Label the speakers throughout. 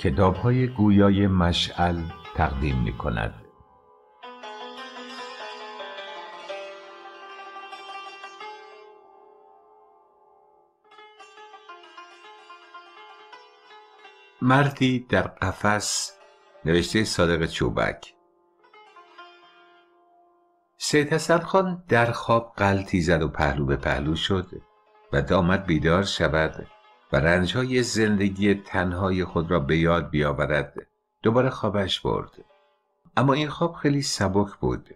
Speaker 1: کتاب های گویای مشعل تقدیم می کند. مردی در قفس نوشته صادق چوبک سید حسن خان در خواب قلتی زد و پهلو به پهلو شد و آمد بیدار شود و رنجهای زندگی تنهای خود را به یاد بیاورد دوباره خوابش برد اما این خواب خیلی سبک بود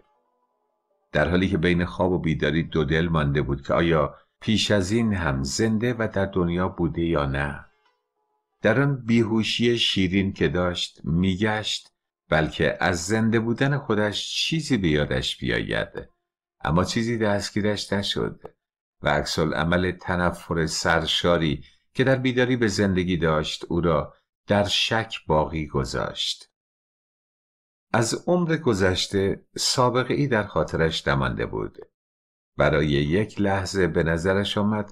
Speaker 1: در حالی که بین خواب و بیداری دو دل مانده بود که آیا پیش از این هم زنده و در دنیا بوده یا نه در آن بیهوشی شیرین که داشت میگشت بلکه از زنده بودن خودش چیزی به یادش بیاید اما چیزی دستگیرش نشد و عکس عمل تنفر سرشاری که در بیداری به زندگی داشت او را در شک باقی گذاشت از عمر گذشته سابقه ای در خاطرش دمانده بود برای یک لحظه به نظرش آمد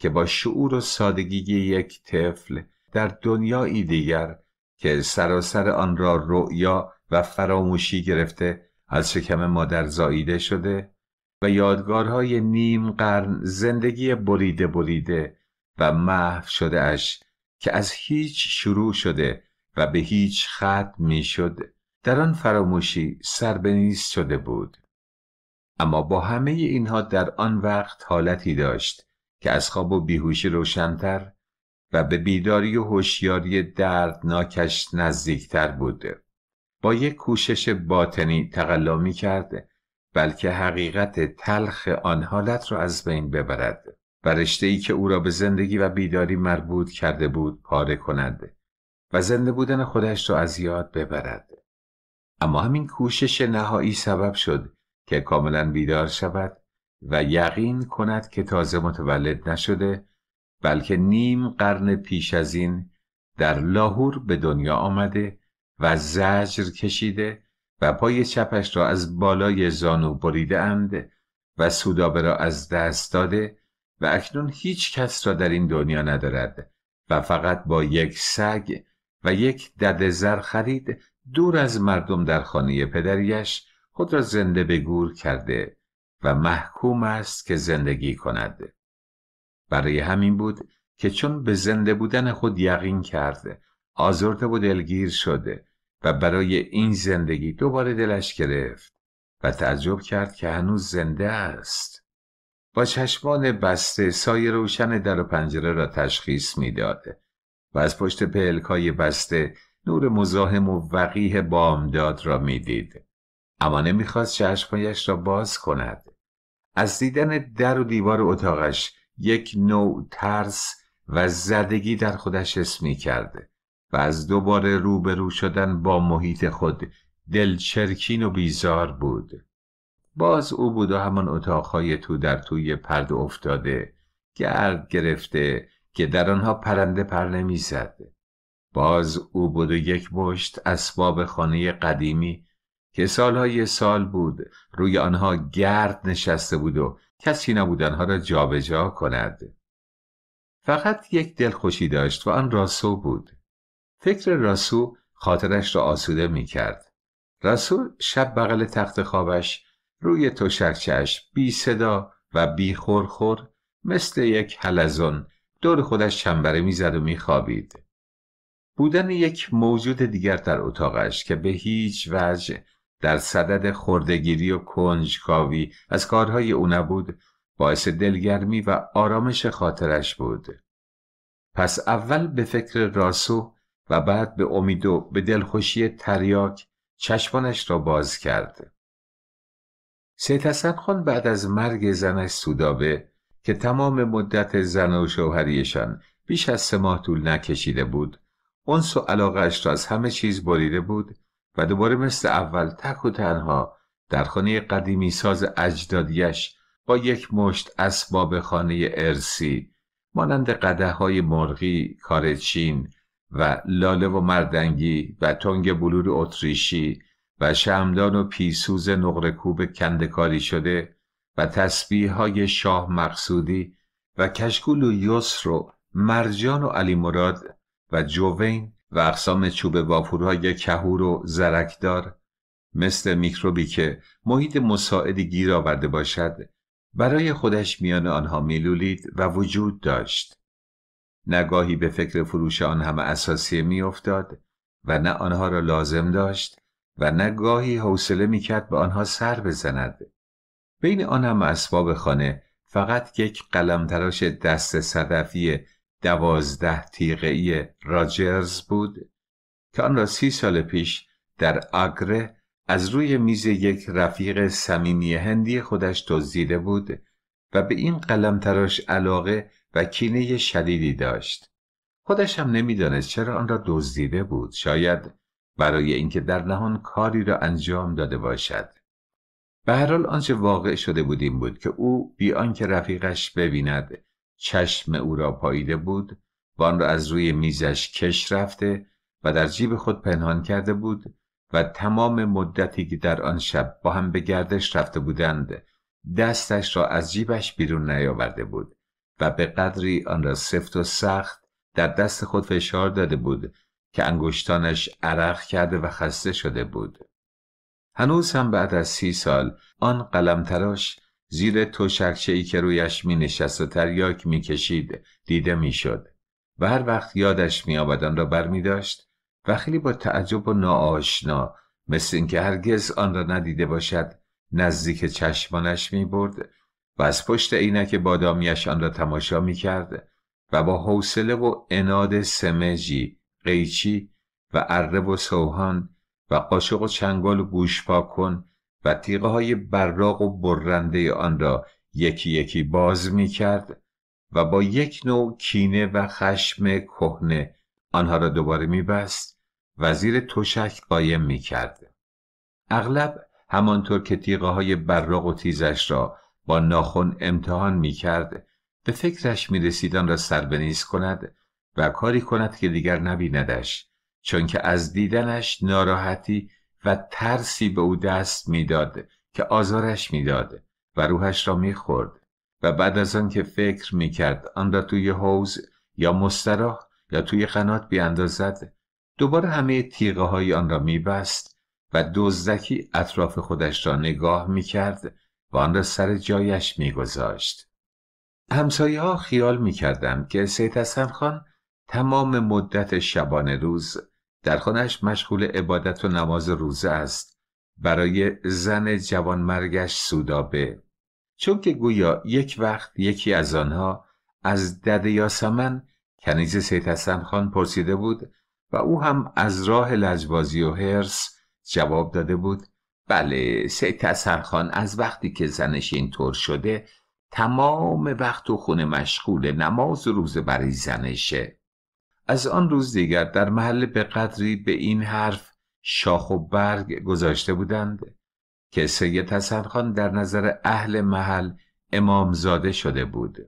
Speaker 1: که با شعور و سادگی یک طفل در دنیایی دیگر که سراسر آن را رؤیا و فراموشی گرفته از شکم مادر زاییده شده و یادگارهای نیم قرن زندگی بریده بریده و محو شده اش که از هیچ شروع شده و به هیچ ختم میشد در آن فراموشی سر به شده بود اما با همه اینها در آن وقت حالتی داشت که از خواب و بیهوشی روشنتر و به بیداری و هوشیاری دردناکش نزدیکتر بود با یک کوشش باطنی تقلا می کرد بلکه حقیقت تلخ آن حالت را از بین ببرد و ای که او را به زندگی و بیداری مربوط کرده بود پاره کند و زنده بودن خودش را از یاد ببرد اما همین کوشش نهایی سبب شد که کاملا بیدار شود و یقین کند که تازه متولد نشده بلکه نیم قرن پیش از این در لاهور به دنیا آمده و زجر کشیده و پای چپش را از بالای زانو بریده اند و سودابه را از دست داده و اکنون هیچ کس را در این دنیا ندارد و فقط با یک سگ و یک دد زر خرید دور از مردم در خانه پدریش خود را زنده به گور کرده و محکوم است که زندگی کند برای همین بود که چون به زنده بودن خود یقین کرده آزرده و دلگیر شده و برای این زندگی دوباره دلش گرفت و تعجب کرد که هنوز زنده است با چشمان بسته سایه روشن در و پنجره را تشخیص میداد و از پشت پلکای بسته نور مزاحم و وقیه بامداد را میدید اما نمیخواست چشمهایش را باز کند از دیدن در و دیوار اتاقش یک نوع ترس و زدگی در خودش حس میکرد و از دوباره روبرو شدن با محیط خود دلچرکین و بیزار بود باز او بود و همان اتاقهای تو در توی پرد افتاده گرد گرفته که در آنها پرنده پر نمیزد باز او بود و یک مشت اسباب خانه قدیمی که سالهای سال بود روی آنها گرد نشسته بود و کسی نبود آنها را جابجا جا کند فقط یک دل خوشی داشت و آن راسو بود فکر راسو خاطرش را آسوده می کرد راسو شب بغل تخت خوابش روی تشکچش بی صدا و بی خور مثل یک حلزون دور خودش چنبره میزد و خوابید بودن یک موجود دیگر در اتاقش که به هیچ وجه در صدد خردگیری و کنجکاوی از کارهای او نبود باعث دلگرمی و آرامش خاطرش بود پس اول به فکر راسو و بعد به امید و به دلخوشی تریاک چشمانش را باز کرد سید حسن بعد از مرگ زنش سودابه که تمام مدت زن و شوهریشان بیش از سه ماه طول نکشیده بود انس و علاقهش را از همه چیز بریده بود و دوباره مثل اول تک و تنها در خانه قدیمی ساز اجدادیش با یک مشت اسباب خانه ارسی مانند قده های مرغی، کارچین و لاله و مردنگی و تنگ بلور اتریشی و شمدان و پیسوز نقرکوب کندکاری شده و تسبیح های شاه مقصودی و کشکول و یسر و مرجان و علی مراد و جوین و اقسام چوب وافورهای کهور و زرکدار مثل میکروبی که محیط مساعدی گیر آورده باشد برای خودش میان آنها میلولید و وجود داشت نگاهی به فکر فروش آن همه اساسیه میافتاد و نه آنها را لازم داشت و نه گاهی حوصله میکرد به آنها سر بزند بین آن هم اسباب خانه فقط یک قلم تراش دست صدفی دوازده تیغهای راجرز بود که آن را سی سال پیش در آگره از روی میز یک رفیق صمیمی هندی خودش دزدیده بود و به این قلم تراش علاقه و کینه شدیدی داشت خودش هم نمیدانست چرا آن را دزدیده بود شاید برای اینکه در نهان کاری را انجام داده باشد به هر حال آنچه واقع شده بود این بود که او بی آنکه رفیقش ببیند چشم او را پاییده بود و آن را از روی میزش کش رفته و در جیب خود پنهان کرده بود و تمام مدتی که در آن شب با هم به گردش رفته بودند دستش را از جیبش بیرون نیاورده بود و به قدری آن را سفت و سخت در دست خود فشار داده بود که انگشتانش عرق کرده و خسته شده بود هنوز هم بعد از سی سال آن قلم تراش زیر توشکچه ای که رویش می نشست و تریاک می کشید دیده می شد و هر وقت یادش می آن را بر می داشت و خیلی با تعجب و ناآشنا مثل اینکه هرگز آن را ندیده باشد نزدیک چشمانش می برد و از پشت که بادامیش آن را تماشا می کرد و با حوصله و اناد سمجی قیچی و اره و سوهان و قاشق و چنگال و گوش کن و تیغه های براق و برنده آن را یکی یکی باز می کرد و با یک نوع کینه و خشم کهنه آنها را دوباره می بست و زیر تشک قایم می کرد. اغلب همانطور که تیغه های براق و تیزش را با ناخون امتحان می کرد به فکرش می رسید آن را سربنیز کند و کاری کند که دیگر نبیندش چون که از دیدنش ناراحتی و ترسی به او دست میداد که آزارش میداد و روحش را میخورد و بعد از آن که فکر میکرد آن را توی حوز یا مستراح یا توی قنات بیاندازد دوباره همه تیغه های آن را میبست و دزدکی اطراف خودش را نگاه میکرد و آن را سر جایش میگذاشت همسایه ها خیال میکردم که سید حسن خان تمام مدت شبانه روز در خانهش مشغول عبادت و نماز روزه است برای زن جوان جوانمرگش سودابه چون که گویا یک وقت یکی از آنها از یا یاسمن کنیز سید خان پرسیده بود و او هم از راه لجبازی و هرس جواب داده بود بله سید حسن خان از وقتی که زنش اینطور شده تمام وقت و خونه مشغول نماز و روزه برای زنشه از آن روز دیگر در محل به قدری به این حرف شاخ و برگ گذاشته بودند که سید حسن خان در نظر اهل محل امامزاده شده بود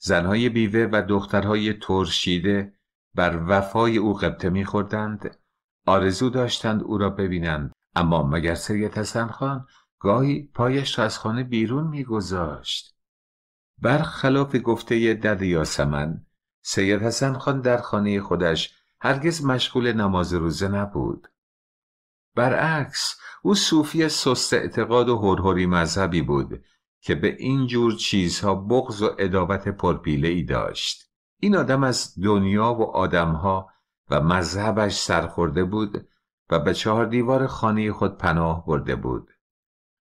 Speaker 1: زنهای بیوه و دخترهای ترشیده بر وفای او قبطه میخوردند آرزو داشتند او را ببینند اما مگر سید حسن خان گاهی پایش را از خانه بیرون میگذاشت برخلاف گفته دد یاسمن سید حسن خان در خانه خودش هرگز مشغول نماز روزه نبود. برعکس او صوفی سست اعتقاد و هرهوری مذهبی بود که به این جور چیزها بغض و ادابت پرپیله ای داشت. این آدم از دنیا و آدمها و مذهبش سرخورده بود و به چهار دیوار خانه خود پناه برده بود.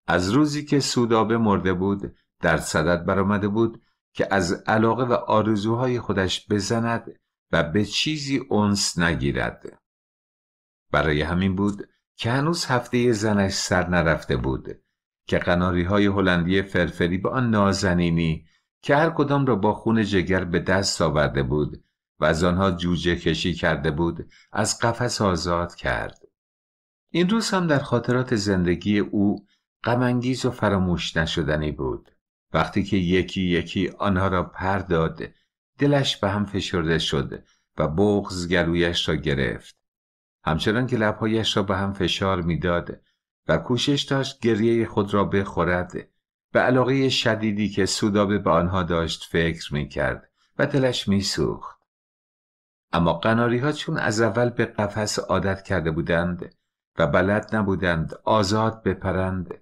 Speaker 1: از روزی که سودابه مرده بود در صدد برآمده بود که از علاقه و آرزوهای خودش بزند و به چیزی اونس نگیرد برای همین بود که هنوز هفته زنش سر نرفته بود که قناری های هلندی فرفری به آن نازنینی که هر کدام را با خون جگر به دست آورده بود و از آنها جوجه کشی کرده بود از قفس آزاد کرد این روز هم در خاطرات زندگی او غمانگیز و فراموش نشدنی بود وقتی که یکی یکی آنها را پر داد دلش به هم فشرده شد و بغز گلویش را گرفت همچنان که لبهایش را به هم فشار میداد و کوشش داشت گریه خود را بخورد به علاقه شدیدی که سودابه به آنها داشت فکر می کرد و دلش می سوخت. اما قناری ها چون از اول به قفس عادت کرده بودند و بلد نبودند آزاد بپرند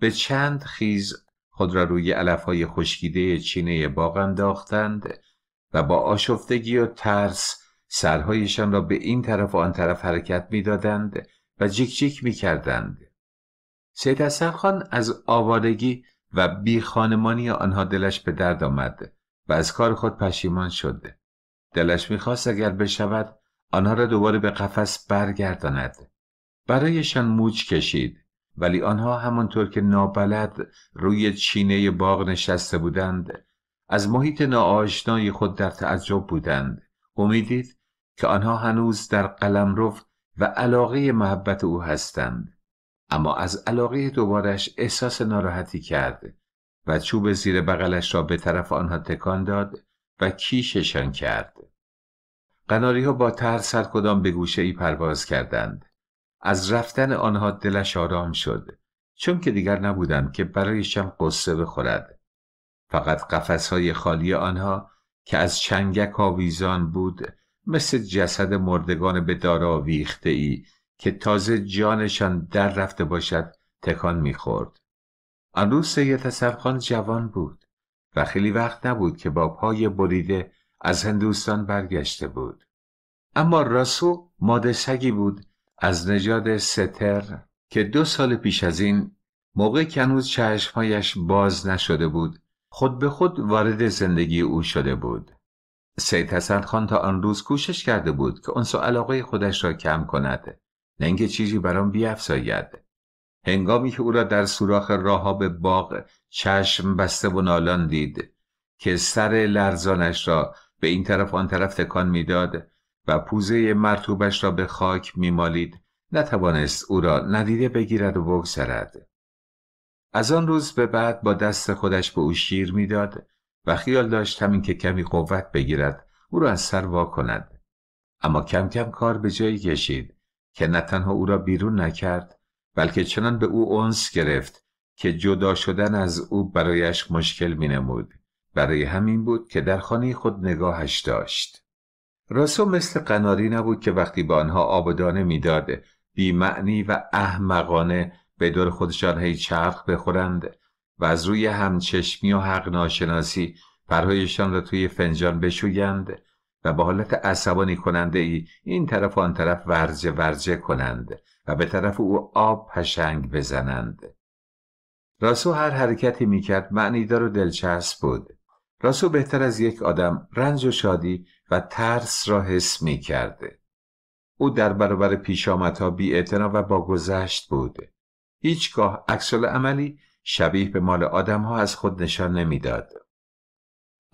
Speaker 1: به چند خیز خود را روی علفهای خشکیده چینه باغ انداختند و با آشفتگی و ترس سرهایشان را به این طرف و آن طرف حرکت میدادند و جیک جیک می کردند. سید حسن از آوارگی و بی خانمانی آنها دلش به درد آمد و از کار خود پشیمان شد. دلش میخواست اگر بشود آنها را دوباره به قفس برگرداند. برایشان موج کشید ولی آنها همانطور که نابلد روی چینه باغ نشسته بودند از محیط ناآشنای خود در تعجب بودند امیدید که آنها هنوز در قلمرو و علاقه محبت او هستند اما از علاقه دوبارش احساس ناراحتی کرد و چوب زیر بغلش را به طرف آنها تکان داد و کیششان کرد قناری ها با ترس هر کدام به گوشه ای پرواز کردند از رفتن آنها دلش آرام شد چون که دیگر نبودم که برایشم قصه بخورد فقط قفسهای خالی آنها که از چنگک آویزان بود مثل جسد مردگان به دارا ویخته ای که تازه جانشان در رفته باشد تکان میخورد. آن روز سید جوان بود و خیلی وقت نبود که با پای بریده از هندوستان برگشته بود. اما راسو ماده سگی بود از نژاد ستر که دو سال پیش از این موقع که هنوز چشمهایش باز نشده بود خود به خود وارد زندگی او شده بود سید حسن خان تا آن روز کوشش کرده بود که اون علاقه خودش را کم کند نه اینکه چیزی برام بیافزاید هنگامی که او را در سوراخ راهها به باغ چشم بسته و نالان دید که سر لرزانش را به این طرف آن طرف تکان میداد و پوزه مرتوبش را به خاک میمالید نتوانست او را ندیده بگیرد و بگذرد از آن روز به بعد با دست خودش به او شیر میداد و خیال داشت همین که کمی قوت بگیرد او را از سر وا کند اما کم کم کار به جایی کشید که نه تنها او را بیرون نکرد بلکه چنان به او اونس گرفت که جدا شدن از او برایش مشکل می نمود برای همین بود که در خانه خود نگاهش داشت راسو مثل قناری نبود که وقتی به آنها آبدانه میداد بیمعنی و احمقانه به دور خودشان هی چرخ بخورند و از روی همچشمی و حق ناشناسی پرهایشان را توی فنجان بشویند و با حالت عصبانی کننده ای این طرف و آن طرف ورجه ورزه کنند و به طرف او آب پشنگ بزنند راسو هر حرکتی میکرد معنیدار و دلچسب بود راسو بهتر از یک آدم رنج و شادی و ترس را حس می کرده. او در برابر آمدها بی و با گذشت بوده. هیچگاه اکسل عملی شبیه به مال آدم ها از خود نشان نمیداد.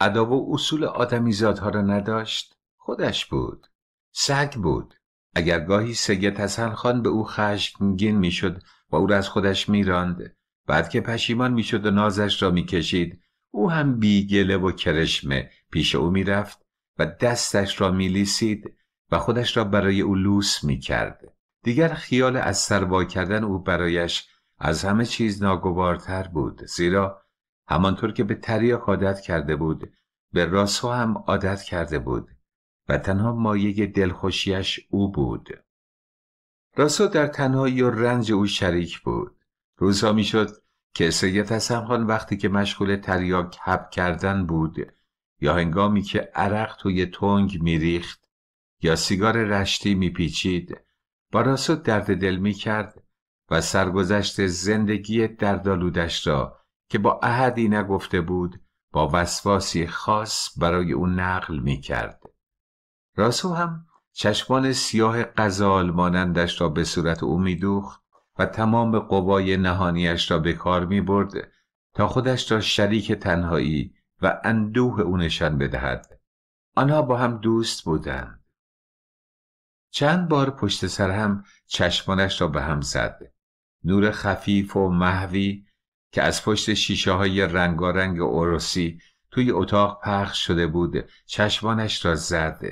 Speaker 1: اداب و اصول آدمیزادها را نداشت خودش بود سگ بود اگر گاهی سگ حسن خان به او خشمگین میشد و او را از خودش میراند بعد که پشیمان میشد و نازش را میکشید او هم بی گله و کرشمه پیش او رفت و دستش را میلیسید و خودش را برای او لوس میکرد دیگر خیال از سروا کردن او برایش از همه چیز ناگوارتر بود زیرا همانطور که به تریاک عادت کرده بود به راسو هم عادت کرده بود و تنها مایه دلخوشیش او بود راسو در تنهایی و رنج او شریک بود روزها میشد که سید حسن خان وقتی که مشغول تریاک حب کردن بود یا هنگامی که عرق توی تنگ میریخت یا سیگار رشتی میپیچید با راسو درد دل میکرد و سرگذشت زندگی دردالودش را که با احدی نگفته بود با وسواسی خاص برای او نقل میکرد راسو هم چشمان سیاه قزال مانندش را به صورت او میدوخت و تمام قوای نهانیش را به کار میبرد تا خودش را شریک تنهایی و اندوه او بدهد آنها با هم دوست بودند چند بار پشت سر هم چشمانش را به هم زد نور خفیف و محوی که از پشت شیشه های رنگارنگ اوروسی توی اتاق پخش شده بود چشمانش را زد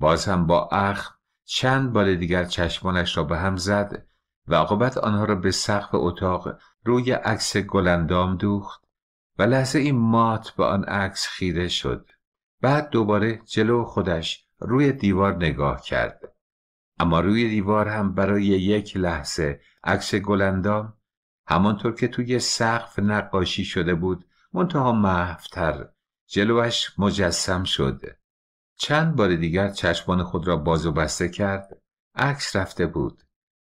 Speaker 1: باز هم با اخم چند بار دیگر چشمانش را به هم زد و عاقبت آنها را به سقف اتاق روی عکس گلندام دوخت و لحظه این مات به آن عکس خیره شد بعد دوباره جلو خودش روی دیوار نگاه کرد اما روی دیوار هم برای یک لحظه عکس گلندام همانطور که توی سقف نقاشی شده بود منتها محفتر جلوش مجسم شد چند بار دیگر چشمان خود را باز و بسته کرد عکس رفته بود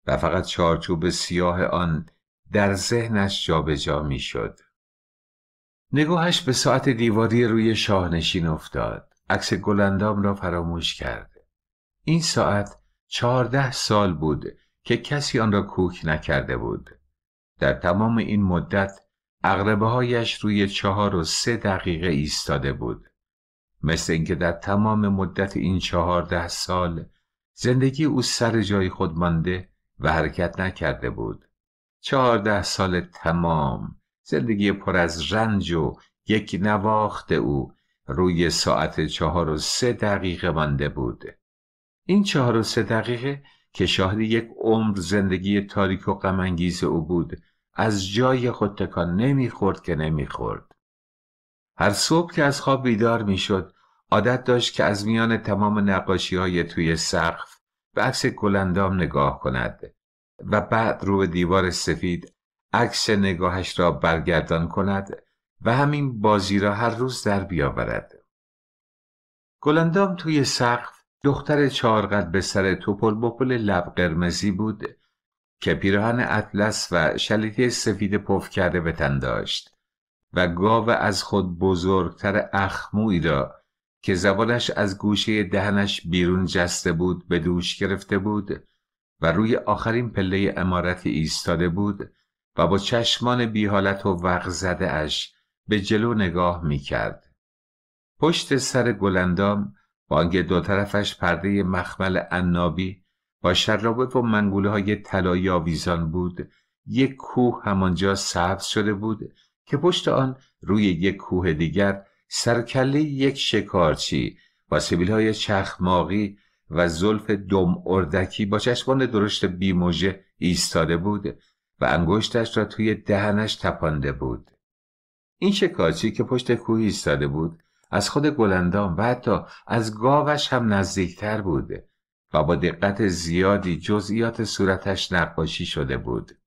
Speaker 1: و فقط چارچوب سیاه آن در ذهنش جابجا میشد نگاهش به ساعت دیواری روی شاهنشین افتاد عکس گلندام را فراموش کرد این ساعت چهارده سال بود که کسی آن را کوک نکرده بود در تمام این مدت اغربه هایش روی چهار و سه دقیقه ایستاده بود مثل اینکه در تمام مدت این چهارده سال زندگی او سر جای خود مانده و حرکت نکرده بود چهارده سال تمام زندگی پر از رنج و یک نواخت او روی ساعت چهار و سه دقیقه مانده بود این چهار و سه دقیقه که شاهد یک عمر زندگی تاریک و غمانگیز او بود از جای خود تکان نمیخورد که نمیخورد هر صبح که از خواب بیدار میشد عادت داشت که از میان تمام نقاشی های توی سقف به عکس گلندام نگاه کند و بعد رو به دیوار سفید عکس نگاهش را برگردان کند و همین بازی را هر روز در بیاورد گلندام توی سقف دختر چهارقد به سر توپل بپل لب قرمزی بود که پیراهن اطلس و شلیطه سفید پف کرده به تن داشت و گاو از خود بزرگتر اخمویی را که زبانش از گوشه دهنش بیرون جسته بود به دوش گرفته بود و روی آخرین پله امارت ایستاده بود و با چشمان بیحالت و وق زده اش به جلو نگاه می کرد. پشت سر گلندام با آنکه دو طرفش پرده مخمل اننابی با شرابه و منگوله های تلایی آویزان بود یک کوه همانجا سبز شده بود که پشت آن روی یک کوه دیگر سرکله یک شکارچی با سبیل های چخماقی و زلف دم اردکی با چشمان درشت بیموژه ایستاده بود و انگشتش را توی دهنش تپانده بود این شکارچی که پشت کوه ایستاده بود از خود گلندام و حتی از گاوش هم نزدیکتر بود و با دقت زیادی جزئیات صورتش نقاشی شده بود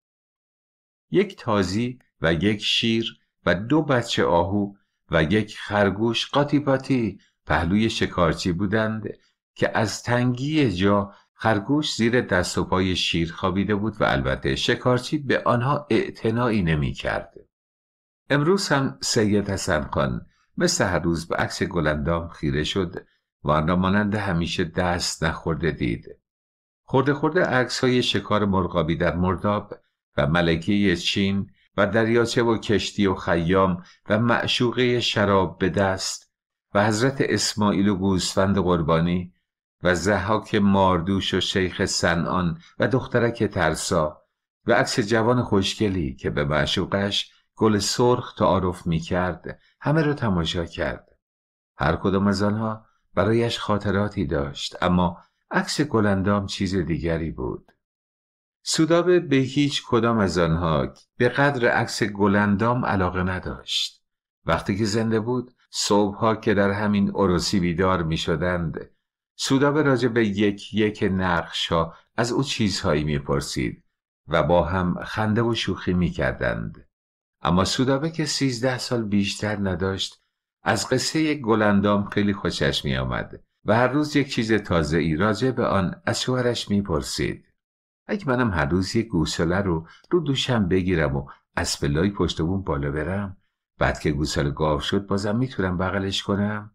Speaker 1: یک تازی و یک شیر و دو بچه آهو و یک خرگوش قاطی پاتی پهلوی شکارچی بودند که از تنگی جا خرگوش زیر دست و پای شیر خوابیده بود و البته شکارچی به آنها اعتنایی نمی کرد. امروز هم سید حسن خان مثل هر روز به عکس گلندام خیره شد و آن را مانند همیشه دست نخورده دید. خورده خورده عکس های شکار مرغابی در مرداب و ملکه چین و دریاچه و کشتی و خیام و معشوقه شراب به دست و حضرت اسماعیل و گوسفند قربانی و زهاک ماردوش و شیخ سنان و دخترک ترسا و عکس جوان خوشگلی که به معشوقش گل سرخ تعارف می کرد همه را تماشا کرد هر کدام از آنها برایش خاطراتی داشت اما عکس گلندام چیز دیگری بود سودابه به هیچ کدام از آنها به قدر عکس گلندام علاقه نداشت وقتی که زنده بود صبحها که در همین عروسی بیدار می شدند سودابه راجع به یک یک نقشا از او چیزهایی میپرسید و با هم خنده و شوخی میکردند اما سودابه که سیزده سال بیشتر نداشت از قصه گلندام خیلی خوشش میآمد و هر روز یک چیز تازه ای راجع به آن از شوهرش میپرسید اگه منم هر روز یک گوساله رو رو دوشم بگیرم و از پلای پشت بالا برم بعد که گوساله گاو شد بازم میتونم بغلش کنم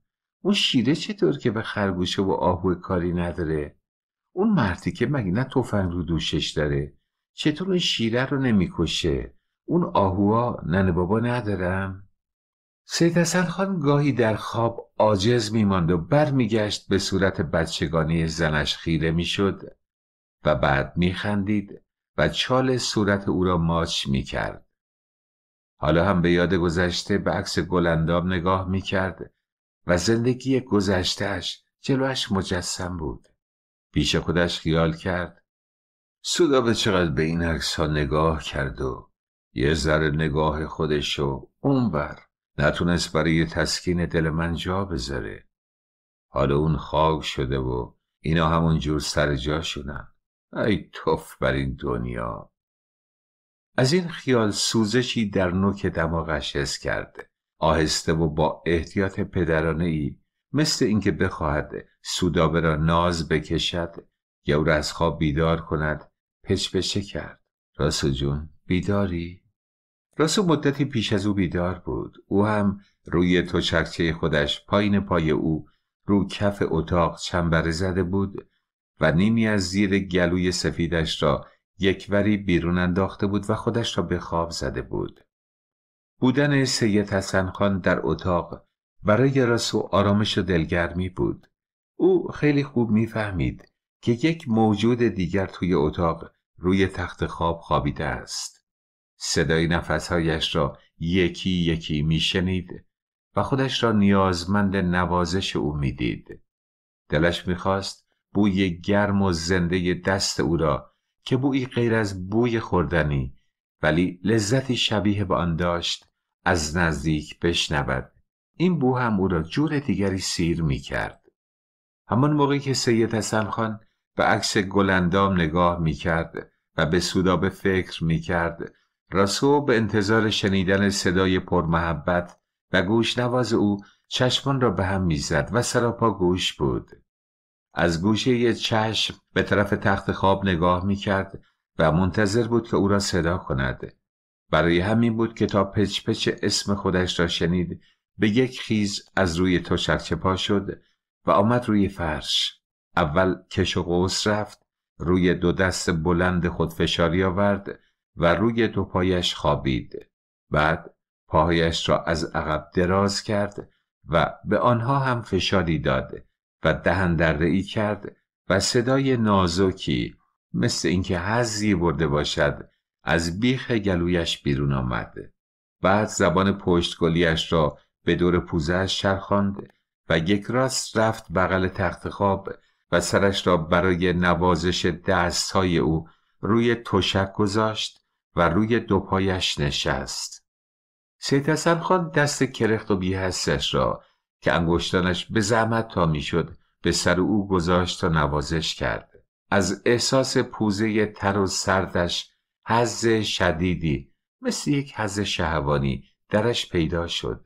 Speaker 1: اون شیره چطور که به خرگوشه و آهو کاری نداره اون مردی که مگه نه توفنگ رو دوشش داره چطور اون شیره رو نمیکشه اون آهوها نن بابا ندارم؟ سید حسن خان گاهی در خواب عاجز میماند و برمیگشت به صورت بچگانی زنش خیره میشد و بعد میخندید و چال صورت او را ماچ میکرد حالا هم به یاد گذشته به عکس گلندام نگاه میکرد و زندگی گذشتهش جلوش مجسم بود پیش خودش خیال کرد سودا به چقدر به این عکس ها نگاه کرد و یه ذره نگاه خودشو اونور نتونست برای تسکین دل من جا بذاره حالا اون خاک شده و اینا همون جور سر جاشونن ای توف بر این دنیا از این خیال سوزشی در نوک دماغش حس کرده آهسته و با احتیاط پدرانه ای مثل اینکه بخواهد سودابه را ناز بکشد یا او را از خواب بیدار کند پچه کرد راسو جون بیداری راسو مدتی پیش از او بیدار بود او هم روی توچرچه خودش پایین پای او رو کف اتاق چنبره زده بود و نیمی از زیر گلوی سفیدش را یکوری بیرون انداخته بود و خودش را به خواب زده بود بودن سید حسن خان در اتاق برای رسو آرامش و دلگرمی بود او خیلی خوب میفهمید که یک موجود دیگر توی اتاق روی تخت خواب خوابیده است صدای نفسهایش را یکی یکی میشنید و خودش را نیازمند نوازش او میدید دلش میخواست بوی گرم و زنده دست او را که بویی غیر از بوی خوردنی ولی لذتی شبیه به آن داشت از نزدیک بشنود این بو هم او را جور دیگری سیر می کرد همان موقعی که سید حسن خان به عکس گلندام نگاه می کرد و به به فکر می کرد راسو به انتظار شنیدن صدای پرمحبت و گوش نواز او چشمان را به هم میزد و سراپا گوش بود از گوشه چشم به طرف تخت خواب نگاه می کرد و منتظر بود که او را صدا کند برای همین بود که تا پچ پچ اسم خودش را شنید به یک خیز از روی تشکچه پا شد و آمد روی فرش اول کش و قوس رفت روی دو دست بلند خود فشاری آورد و روی دو پایش خوابید بعد پایش را از عقب دراز کرد و به آنها هم فشاری داد و دهن در ای کرد و صدای نازکی مثل اینکه حزی برده باشد از بیخ گلویش بیرون آمد بعد زبان پشتگلیش را به دور پوزش چرخاند و یک راست رفت بغل تخت خواب و سرش را برای نوازش دستهای او روی تشک گذاشت و روی دوپایش نشست سید حسن خان دست کرخت و بیهستش را که انگشتانش به زحمت تا میشد به سر او گذاشت و نوازش کرد از احساس پوزه تر و سردش حز شدیدی مثل یک حز شهوانی درش پیدا شد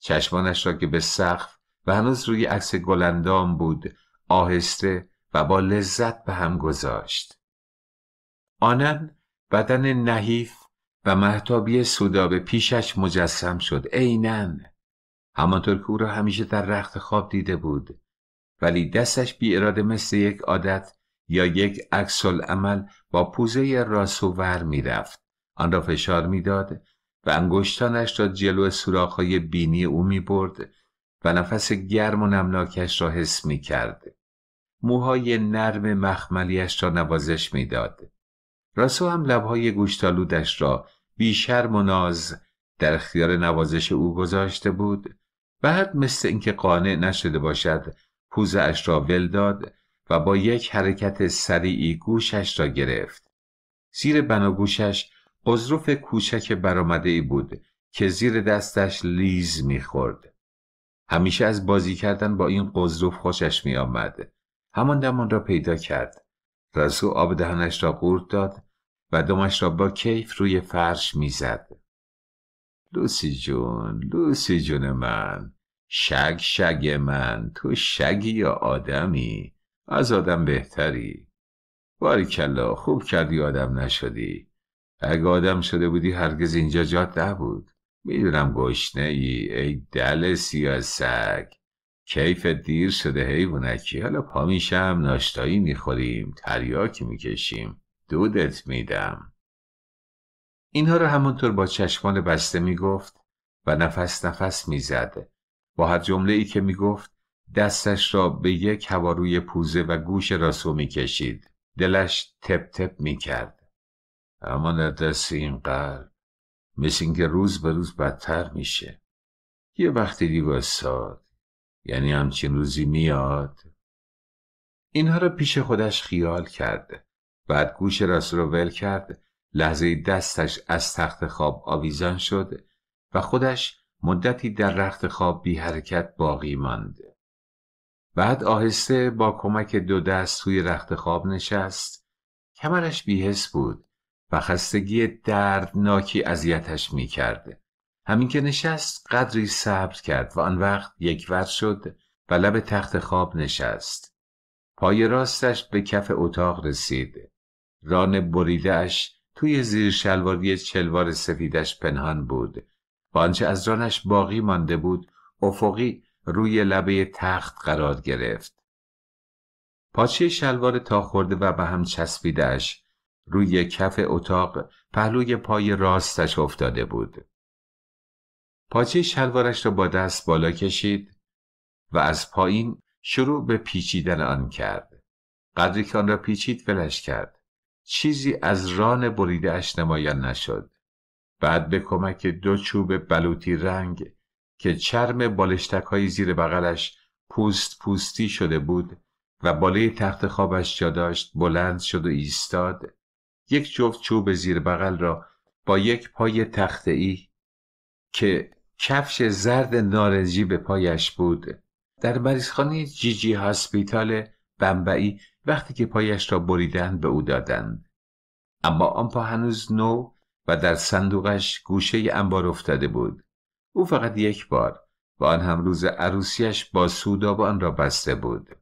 Speaker 1: چشمانش را که به سقف و هنوز روی عکس گلندام بود آهسته و با لذت به هم گذاشت آنن بدن نحیف و محتابی به پیشش مجسم شد اینن همانطور که او را همیشه در رخت خواب دیده بود ولی دستش بی اراده مثل یک عادت یا یک عکس عمل با پوزه راسو ور می میرفت آن را فشار میداد و انگشتانش را جلو سوراخهای بینی او می برد و نفس گرم و نمناکش را حس می کرد. موهای نرم مخملیش را نوازش میداد. راسو هم لبهای گوشتالودش را شرم و ناز در اختیار نوازش او گذاشته بود بعد مثل اینکه قانع نشده باشد پوزش را ول داد و با یک حرکت سریعی گوشش را گرفت. زیر بناگوشش قضروف کوچک برامده ای بود که زیر دستش لیز میخورد. همیشه از بازی کردن با این قضروف خوشش آمد. همان دمان را پیدا کرد. رزو آب دهنش را قورت داد و دمش را با کیف روی فرش میزد. لوسی جون، لوسی جون من، شگ شگ من، تو شگی یا آدمی؟ از آدم بهتری باریکلا خوب کردی آدم نشدی اگه آدم شده بودی هرگز اینجا جات نبود میدونم گشنه ای ای دل سیاسک کیف دیر شده حیوانکی حالا پا میشم ناشتایی میخوریم تریاک میکشیم دودت میدم اینها را همونطور با چشمان بسته میگفت و نفس نفس میزد با هر جمله ای که میگفت دستش را به یک هواروی پوزه و گوش راسو می کشید. دلش تپ تپ می کرد. اما در دست این قلب مثل اینکه روز به روز بدتر میشه. یه وقتی دیوستاد یعنی همچین روزی میاد اینها را پیش خودش خیال کرد بعد گوش راسو رو ول کرد لحظه دستش از تخت خواب آویزان شد و خودش مدتی در رخت خواب بی حرکت باقی ماند بعد آهسته با کمک دو دست توی رخت خواب نشست کمرش بیهس بود و خستگی دردناکی اذیتش می همین که نشست قدری صبر کرد و آن وقت یک ور شد و لب تخت خواب نشست. پای راستش به کف اتاق رسید. ران بریدهش توی زیر شلواری چلوار سفیدش پنهان بود و آنچه از رانش باقی مانده بود افقی روی لبه تخت قرار گرفت. پاچه شلوار تا خورده و به هم چسبیدش روی کف اتاق پهلوی پای راستش افتاده بود. پاچه شلوارش را با دست بالا کشید و از پایین شروع به پیچیدن آن کرد. قدری که آن را پیچید ولش کرد. چیزی از ران اش نمایان نشد. بعد به کمک دو چوب بلوطی رنگ که چرم بالشتک های زیر بغلش پوست پوستی شده بود و بالای تخت خوابش جا داشت بلند شد و ایستاد یک جفت چوب زیر بغل را با یک پای تخت ای که کفش زرد نارنجی به پایش بود در مریضخانه جیجی هاسپیتال بمبعی وقتی که پایش را بریدند به او دادند اما آن پا هنوز نو و در صندوقش گوشه انبار افتاده بود او فقط یک بار و آن هم روز عروسیش با سودابان را بسته بود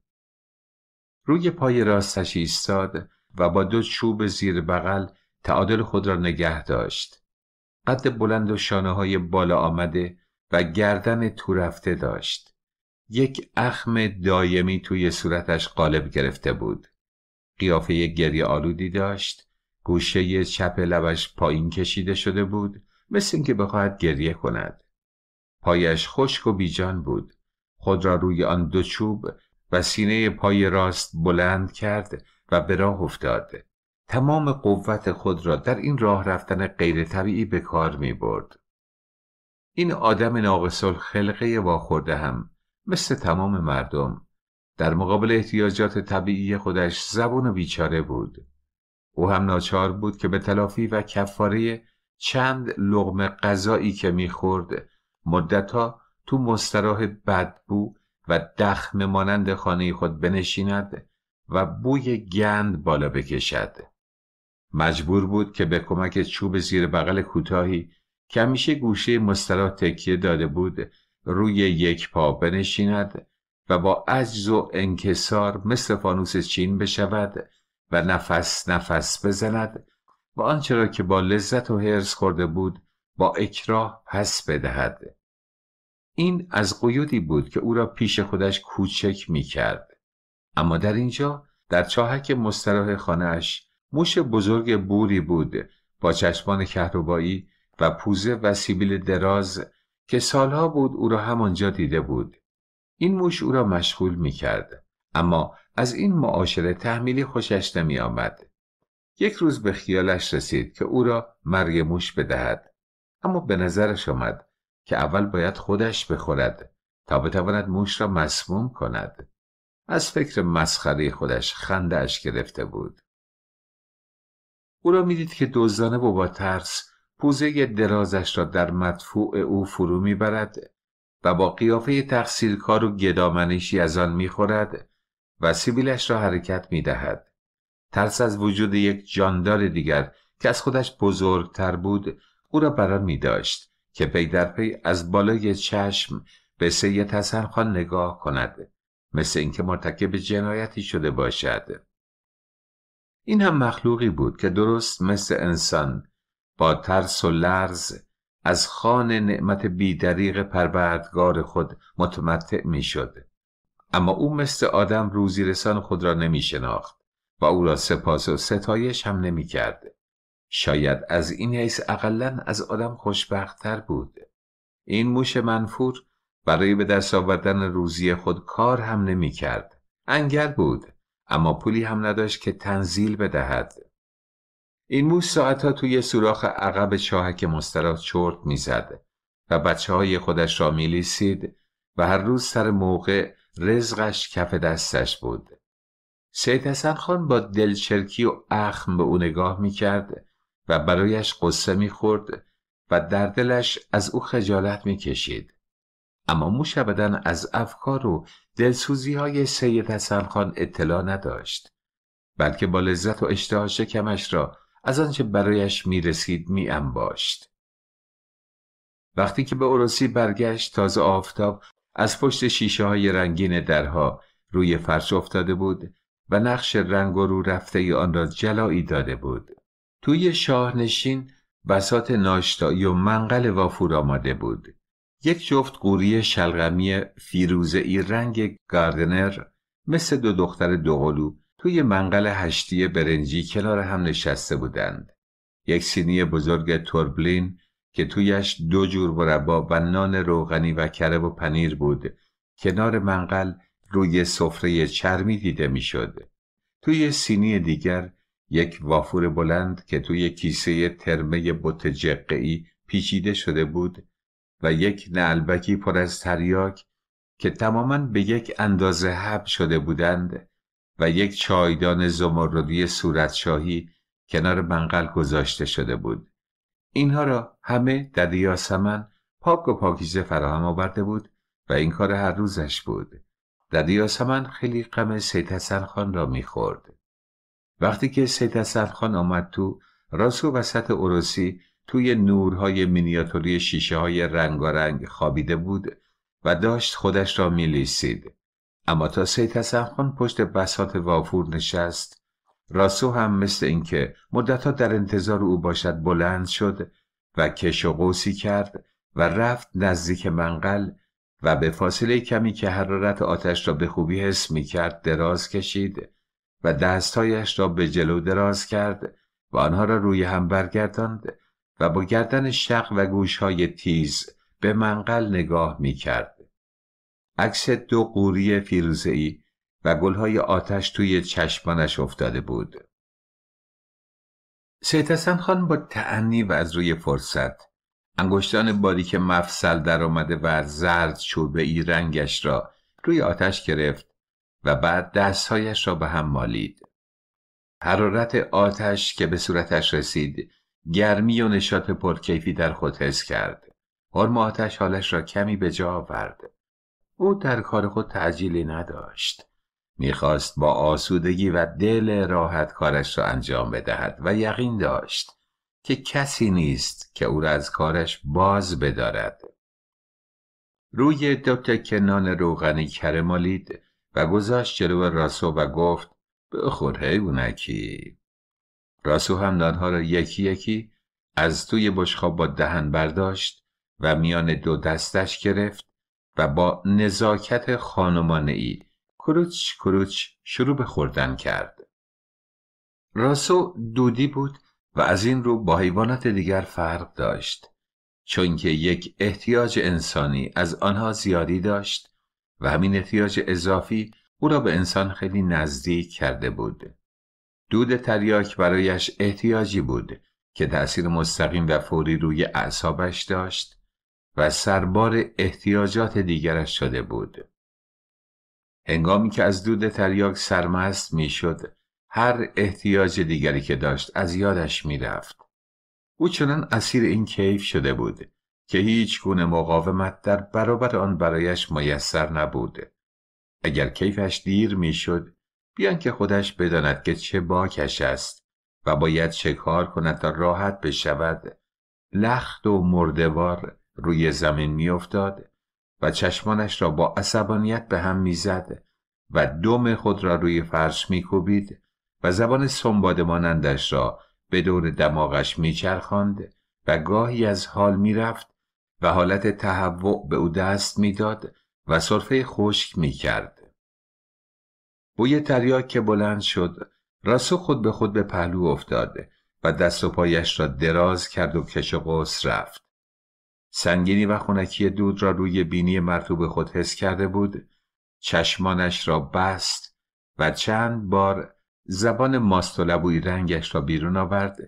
Speaker 1: روی پای راستش ایستاد و با دو چوب زیر بغل تعادل خود را نگه داشت قد بلند و شانه های بالا آمده و گردن تو رفته داشت یک اخم دایمی توی صورتش قالب گرفته بود قیافه گری آلودی داشت گوشه چپ لبش پایین کشیده شده بود مثل اینکه بخواهد گریه کند پایش خشک و بیجان بود خود را روی آن دو چوب و سینه پای راست بلند کرد و به راه افتاد تمام قوت خود را در این راه رفتن غیر طبیعی به کار می برد. این آدم ناقص خلقه واخورده هم مثل تمام مردم در مقابل احتیاجات طبیعی خودش زبون و بیچاره بود. او هم ناچار بود که به تلافی و کفاره چند لغم غذایی که میخورد مدتها تو مستراح بدبو و دخم مانند خانه خود بنشیند و بوی گند بالا بکشد مجبور بود که به کمک چوب زیر بغل کوتاهی که همیشه گوشه مستراح تکیه داده بود روی یک پا بنشیند و با عجز و انکسار مثل فانوس چین بشود و نفس نفس بزند و آنچه را که با لذت و حرس خورده بود با اکراه پس بدهد این از قیودی بود که او را پیش خودش کوچک می کرد. اما در اینجا در چاهک مستراح خانهش موش بزرگ بوری بود با چشمان کهربایی و پوزه و سیبیل دراز که سالها بود او را همانجا دیده بود. این موش او را مشغول می کرد. اما از این معاشره تحمیلی خوشش نمی آمد. یک روز به خیالش رسید که او را مرگ موش بدهد. اما به نظرش آمد که اول باید خودش بخورد تا بتواند موش را مسموم کند از فکر مسخره خودش خنده اش گرفته بود او را میدید که دزدانه و با ترس پوزه درازش را در مدفوع او فرو میبرد و با قیافه تقصیرکار و گدامنشی از آن میخورد و سیبیلش را حرکت میدهد ترس از وجود یک جاندار دیگر که از خودش بزرگتر بود او را برا می داشت که پی در پی از بالای چشم به سید حسن نگاه کند مثل اینکه مرتکب جنایتی شده باشد این هم مخلوقی بود که درست مثل انسان با ترس و لرز از خان نعمت بیدریق پروردگار خود متمتع میشد اما او مثل آدم روزی رسان خود را نمی شناخت و او را سپاس و ستایش هم نمی شاید از این حیث اقلا از آدم خوشبختتر بود این موش منفور برای به دست آوردن روزی خود کار هم نمی کرد. انگل بود اما پولی هم نداشت که تنزیل بدهد این موش ساعتها توی سوراخ عقب چاهک مستراح چرت میزد و بچه های خودش را میلیسید و هر روز سر موقع رزقش کف دستش بود سید حسن خان با دلچرکی و اخم به او نگاه میکرد و برایش قصه میخورد و در دلش از او خجالت میکشید اما موشبدن از افکار و دلسوزی های سید حسن اطلاع نداشت بلکه با لذت و اشتها شکمش را از آنچه برایش میرسید میانباشت وقتی که به اروسی برگشت تازه آفتاب از پشت شیشه های رنگین درها روی فرش افتاده بود و نقش رنگ و رو رفته آن را جلایی داده بود توی شاهنشین بسات ناشتایی و منقل وافور آماده بود. یک جفت قوری شلغمی فیروزه ای رنگ گاردنر مثل دو دختر دوقلو توی منقل هشتی برنجی کنار هم نشسته بودند. یک سینی بزرگ توربلین که تویش دو جور مربا و نان روغنی و کره و پنیر بود کنار منقل روی سفره چرمی دیده میشد. توی سینی دیگر یک وافور بلند که توی کیسه ترمه بط جقعی پیچیده شده بود و یک نعلبکی پر از تریاک که تماما به یک اندازه حب شده بودند و یک چایدان زمردی صورتشاهی کنار منقل گذاشته شده بود اینها را همه در یاسمن پاک و پاکیزه فراهم آورده بود و این کار هر روزش بود در یاسمن خیلی غم سید خان را میخورد وقتی که سید اسد خان آمد تو راسو وسط اروسی توی نورهای مینیاتوری شیشه های رنگارنگ خوابیده بود و داشت خودش را میلیسید اما تا سید حسن خان پشت بسات وافور نشست راسو هم مثل اینکه مدتها در انتظار او باشد بلند شد و کش و قوسی کرد و رفت نزدیک منقل و به فاصله کمی که حرارت آتش را به خوبی حس می کرد دراز کشید و دستهایش را به جلو دراز کرد و آنها را روی هم برگرداند و با گردن شق و گوشهای تیز به منقل نگاه می کرد. عکس دو قوری ای و گلهای آتش توی چشمانش افتاده بود. سیتسن خان با تعنی و از روی فرصت انگشتان باریک مفصل در آمده و زرد چوبه ای رنگش را روی آتش گرفت و بعد دستهایش را به هم مالید حرارت آتش که به صورتش رسید گرمی و نشاط پرکیفی در خود حس کرد حرم آتش حالش را کمی به جا آورد او در کار خود تعجیلی نداشت میخواست با آسودگی و دل راحت کارش را انجام بدهد و یقین داشت که کسی نیست که او را از کارش باز بدارد روی دکتر کنان روغنی کرمالید مالید و گذشت جلو راسو و گفت بخور حیوانکی راسو هم را یکی یکی از توی بشخاب با دهن برداشت و میان دو دستش گرفت و با نزاکت خانمانه ای کروچ کروچ شروع به خوردن کرد راسو دودی بود و از این رو با حیوانات دیگر فرق داشت چون که یک احتیاج انسانی از آنها زیادی داشت و همین احتیاج اضافی او را به انسان خیلی نزدیک کرده بود. دود تریاک برایش احتیاجی بود که تأثیر مستقیم و فوری روی اعصابش داشت و سربار احتیاجات دیگرش شده بود. هنگامی که از دود تریاک سرمست میشد هر احتیاج دیگری که داشت از یادش میرفت. او چنان اسیر این کیف شده بود که هیچ گونه مقاومت در برابر آن برایش میسر نبوده. اگر کیفش دیر میشد بیان که خودش بداند که چه باکش است و باید چه کار کند تا راحت بشود لخت و مردوار روی زمین میافتاد و چشمانش را با عصبانیت به هم میزد و دم خود را روی فرش میکوبید و زبان سنباد مانندش را به دور دماغش میچرخاند و گاهی از حال میرفت و حالت تهوع به او دست میداد و صرفه خشک می کرد. بوی تریاک که بلند شد راسو خود به خود به پهلو افتاد و دست و پایش را دراز کرد و کش و رفت. سنگینی و خونکی دود را روی بینی مرتوب خود حس کرده بود چشمانش را بست و چند بار زبان ماست و لبوی رنگش را بیرون آورد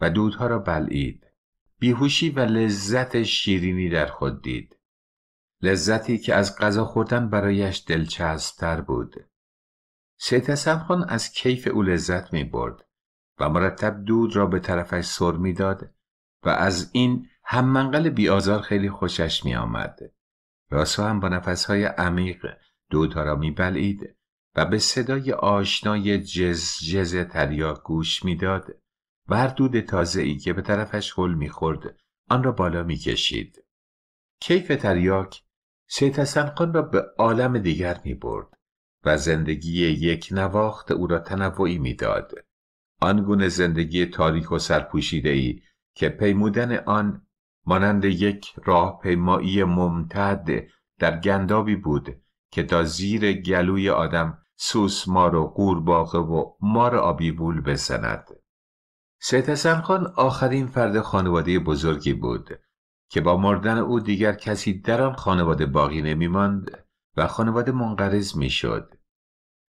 Speaker 1: و دودها را بلعید بیهوشی و لذت شیرینی در خود دید لذتی که از غذا خوردن برایش دلچسبتر بود سید حسن خان از کیف او لذت می برد و مرتب دود را به طرفش سر می داد و از این هممنقل منقل بیازار خیلی خوشش می آمد راسو هم با نفسهای عمیق دودها را می بلید و به صدای آشنای جز جز تریا گوش میداد و هر دود تازه ای که به طرفش حل میخورد آن را بالا میکشید. کیف تریاک شیط را به عالم دیگر میبرد و زندگی یک نواخت او را تنوعی میداد. گونه زندگی تاریک و سرپوشیده ای که پیمودن آن مانند یک راه پیمایی ممتد در گندابی بود که تا زیر گلوی آدم سوسمار و قورباغه و مار آبیبول بزند. سید حسن خان آخرین فرد خانواده بزرگی بود که با مردن او دیگر کسی در آن خانواده باقی ماند و خانواده منقرض میشد.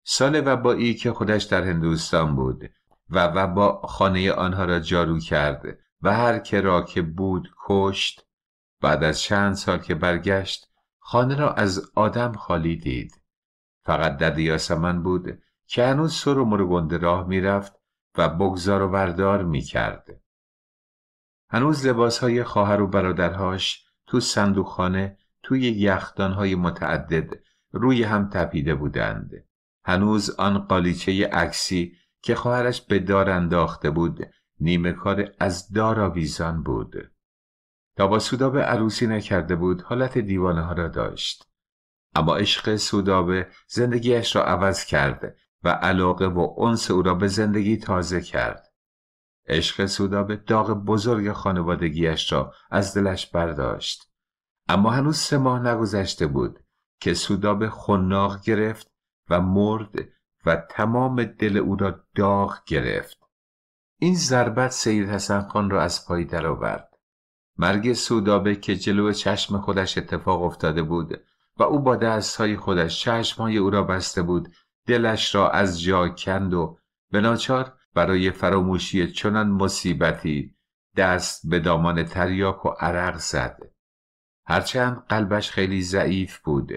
Speaker 1: سال وبایی که خودش در هندوستان بود و وبا خانه آنها را جارو کرد و هر که را که بود کشت بعد از چند سال که برگشت خانه را از آدم خالی دید فقط در یاسمن بود که هنوز سر و مرگنده راه رفت و بگذار و بردار می کرد. هنوز لباس های خواهر و برادرهاش تو صندوقخانه توی یخدان های متعدد روی هم تپیده بودند. هنوز آن قالیچه عکسی که خواهرش به دار انداخته بود نیمه کار از دار آویزان بود. با سودابه عروسی نکرده بود حالت دیوانه ها را داشت. اما عشق سودابه زندگیش را عوض کرده و علاقه و انس او را به زندگی تازه کرد. عشق سودابه داغ بزرگ خانوادگیش را از دلش برداشت. اما هنوز سه ماه نگذشته بود که سودابه خناق گرفت و مرد و تمام دل او را داغ گرفت. این ضربت سید حسن خان را از پای درآورد. مرگ سودابه که جلو چشم خودش اتفاق افتاده بود و او با دستهای خودش چشمهای او را بسته بود دلش را از جا کند و به ناچار برای فراموشی چنان مصیبتی دست به دامان تریاک و عرق زد هرچند قلبش خیلی ضعیف بود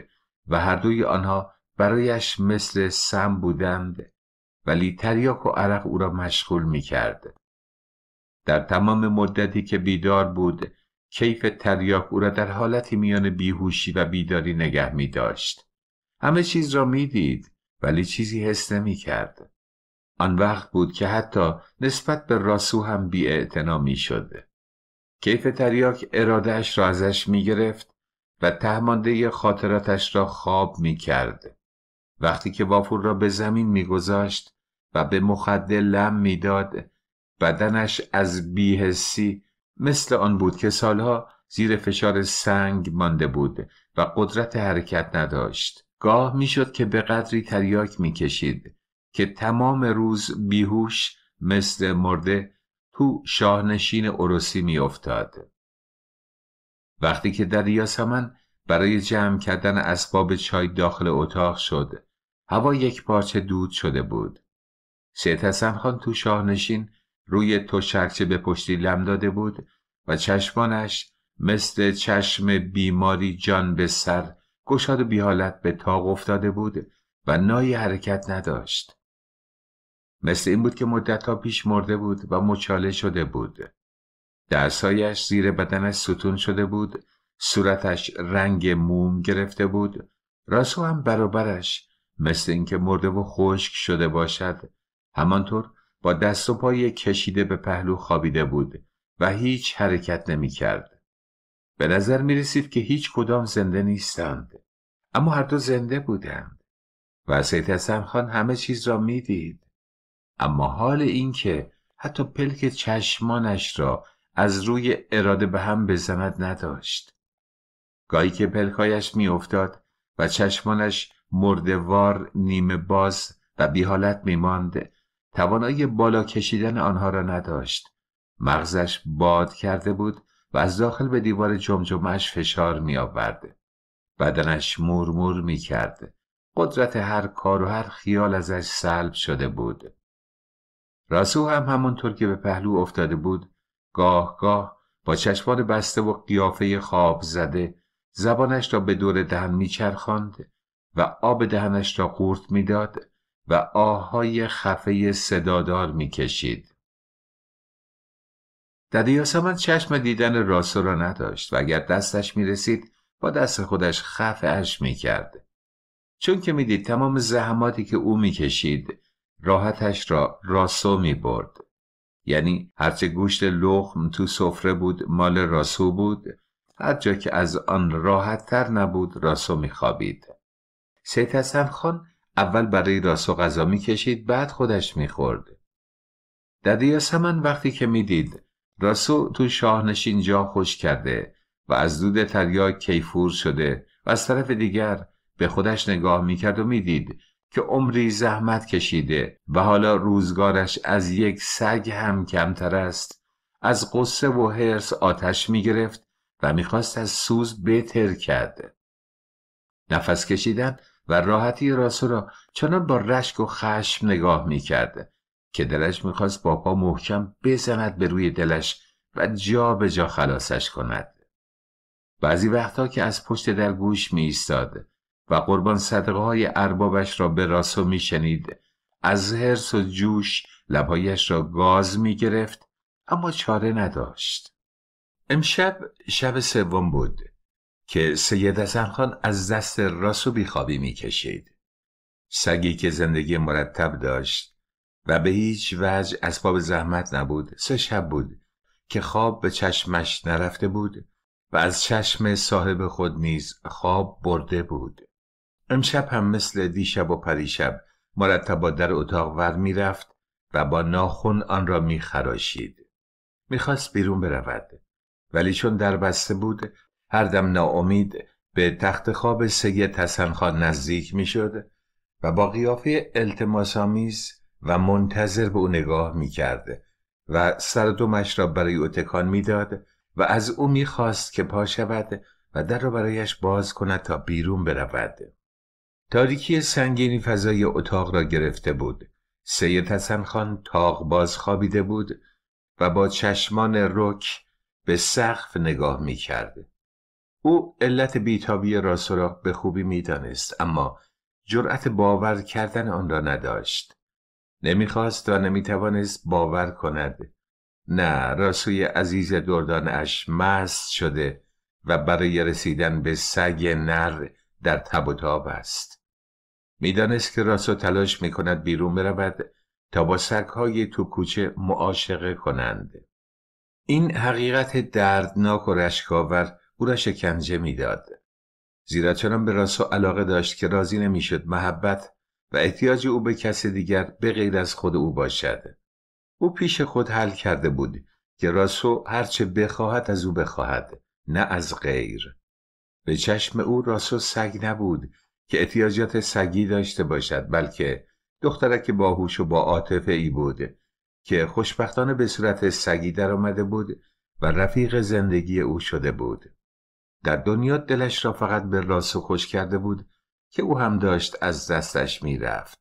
Speaker 1: و هر دوی آنها برایش مثل سم بودند ولی تریاک و عرق او را مشغول می کرد. در تمام مدتی که بیدار بود کیف تریاک او را در حالتی میان بیهوشی و بیداری نگه می داشت. همه چیز را می دید. ولی چیزی حس نمی آن وقت بود که حتی نسبت به راسو هم بی اعتنا می شده. کیف تریاک ارادهش را ازش می گرفت و تهمانده خاطراتش را خواب می وقتی که وافور را به زمین می گذاشت و به مخده لم می داد بدنش از بیهسی مثل آن بود که سالها زیر فشار سنگ مانده بود و قدرت حرکت نداشت. گاه میشد که به قدری تریاک میکشید که تمام روز بیهوش مثل مرده تو شاهنشین عروسی میافتاد وقتی که در یاسمن برای جمع کردن اسباب چای داخل اتاق شد هوا یک پارچه دود شده بود سید حسن خان تو شاهنشین روی تشکچه به پشتی لم داده بود و چشمانش مثل چشم بیماری جان به سر گشاد و به تاق افتاده بود و نایی حرکت نداشت مثل این بود که مدتها پیش مرده بود و مچاله شده بود دستهایش زیر بدنش ستون شده بود صورتش رنگ موم گرفته بود راسو هم برابرش مثل اینکه مرده و خشک شده باشد همانطور با دست و پای کشیده به پهلو خوابیده بود و هیچ حرکت نمی کرد. به نظر می رسید که هیچ کدام زنده نیستند اما هر دو زنده بودند و سید حسن خان همه چیز را دید اما حال اینکه حتی پلک چشمانش را از روی اراده به هم بزند نداشت گایی که پلکایش میافتاد و چشمانش مردوار نیمه باز و می ماند توانایی بالا کشیدن آنها را نداشت مغزش باد کرده بود و از داخل به دیوار جمجمش فشار می آورده. بدنش مورمور می کرده. قدرت هر کار و هر خیال ازش سلب شده بود. راسو هم همونطور که به پهلو افتاده بود گاه گاه با چشمان بسته و قیافه خواب زده زبانش را به دور دهن میچرخاند و آب دهنش را قورت میداد و آههای خفه صدادار میکشید. یاسمن چشم دیدن راسو را نداشت و اگر دستش می رسید با دست خودش خف می کرد. چون که میدید تمام زحماتی که او کشید راحتش را راسو می برد. یعنی هرچه گوشت لخم تو سفره بود مال راسو بود هر جا که از آن تر نبود راسو خوابید. سید حسن خان اول برای راسو غذا کشید بعد خودش خورد ددی یاسمن وقتی که میدید راسو تو شاهنشین جا خوش کرده و از دود تریاک کیفور شده و از طرف دیگر به خودش نگاه میکرد و میدید که عمری زحمت کشیده و حالا روزگارش از یک سگ هم کمتر است از قصه و حرس آتش میگرفت و میخواست از سوز بهتر کرد نفس کشیدن و راحتی راسو را چنان با رشک و خشم نگاه میکرد که دلش میخواست با پا محکم بزند به روی دلش و جا به جا خلاصش کند. بعضی وقتها که از پشت در گوش می ایستاد و قربان صدقه های اربابش را به راسو میشنید از هرس و جوش لبایش را گاز می اما چاره نداشت. امشب شب سوم بود که سید حسن از دست راسو بیخوابی می کشید. سگی که زندگی مرتب داشت و به هیچ وجه اسباب زحمت نبود سه شب بود که خواب به چشمش نرفته بود و از چشم صاحب خود نیز خواب برده بود امشب هم مثل دیشب و پریشب مرتب در اتاق ور میرفت و با ناخون آن را میخراشید میخواست بیرون برود ولی چون در بسته بود هر دم ناامید به تخت خواب سید حسن خان نزدیک میشد و با قیافه التماسامیز و منتظر به او نگاه می و سر دومش را برای او تکان میداد و از او میخواست که پا شود و در را برایش باز کند تا بیرون برود تاریکی سنگینی فضای اتاق را گرفته بود سید حسن خان تاق باز خوابیده بود و با چشمان رک به سقف نگاه می او علت بیتابی را سراغ به خوبی می دانست اما جرأت باور کردن آن را نداشت. نمیخواست و نمیتوانست باور کند نه راسوی عزیز دردانش مست شده و برای رسیدن به سگ نر در تب و تاب است میدانست که راسو تلاش میکند بیرون برود تا با سگهای تو کوچه معاشقه کنند این حقیقت دردناک و رشکاور او را شکنجه میداد زیرا چنان به راسو علاقه داشت که راضی نمیشد محبت و احتیاج او به کس دیگر به غیر از خود او باشد او پیش خود حل کرده بود که راسو هرچه بخواهد از او بخواهد نه از غیر به چشم او راسو سگ نبود که احتیاجات سگی داشته باشد بلکه دخترک باهوش و با عاطفه ای بود که خوشبختانه به صورت سگی در آمده بود و رفیق زندگی او شده بود در دنیا دلش را فقط به راسو خوش کرده بود که او هم داشت از دستش میرفت.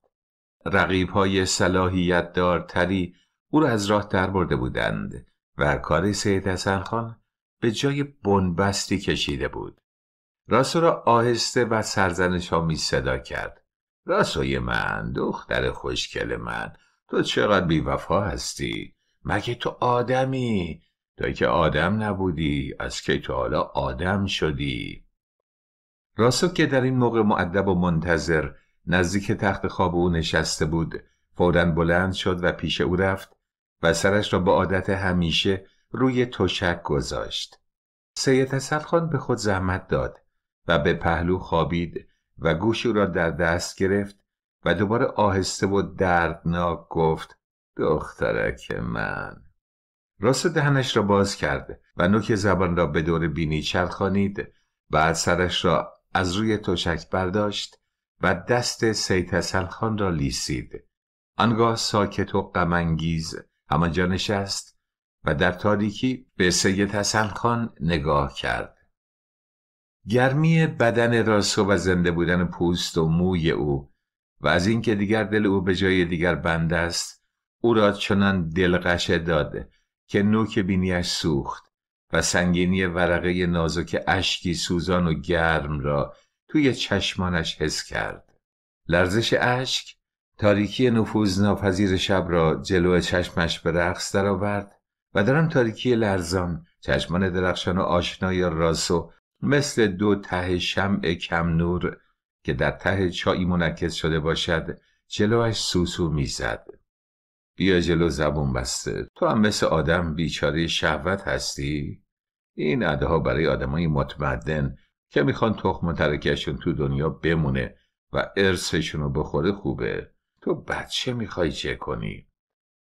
Speaker 1: های صلاحیت دارتری او را از راه در برده بودند و کار سید حسن خان به جای بنبستی کشیده بود. راسو را آهسته و سرزنش ها می صدا کرد. راسوی من، دختر خوشکل من، تو چقدر بیوفا هستی؟ مگه تو آدمی؟ تو که آدم نبودی، از که تو حالا آدم شدی؟ راسو که در این موقع معدب و منتظر نزدیک تخت خواب او نشسته بود فورا بلند شد و پیش او رفت و سرش را به عادت همیشه روی تشک گذاشت سید حسن خان به خود زحمت داد و به پهلو خوابید و گوش او را در دست گرفت و دوباره آهسته و دردناک گفت دخترک من راست دهنش را باز کرد و نوک زبان را به دور بینی چرخانید بعد سرش را از روی تشک برداشت و دست سیتسل خان را لیسید آنگاه ساکت و غمانگیز همانجا نشست و در تاریکی به سید حسن خان نگاه کرد گرمی بدن راسو و زنده بودن پوست و موی او و از اینکه دیگر دل او به جای دیگر بند است او را چنان دلقشه داد که نوک بینیش سوخت و سنگینی ورقه نازک اشکی سوزان و گرم را توی چشمانش حس کرد لرزش اشک تاریکی نفوز ناپذیر شب را جلو چشمش به رقص درآورد و در آن تاریکی لرزان چشمان درخشان و آشنای راسو مثل دو ته شمع کم نور که در ته چایی منعکس شده باشد جلوش سوسو میزد بیا جلو زبون بسته تو هم مثل آدم بیچاره شهوت هستی این ها برای آدمای متمدن که میخوان تخم و ترکشون تو دنیا بمونه و ارثشون رو بخوره خوبه تو بچه میخوای چه کنی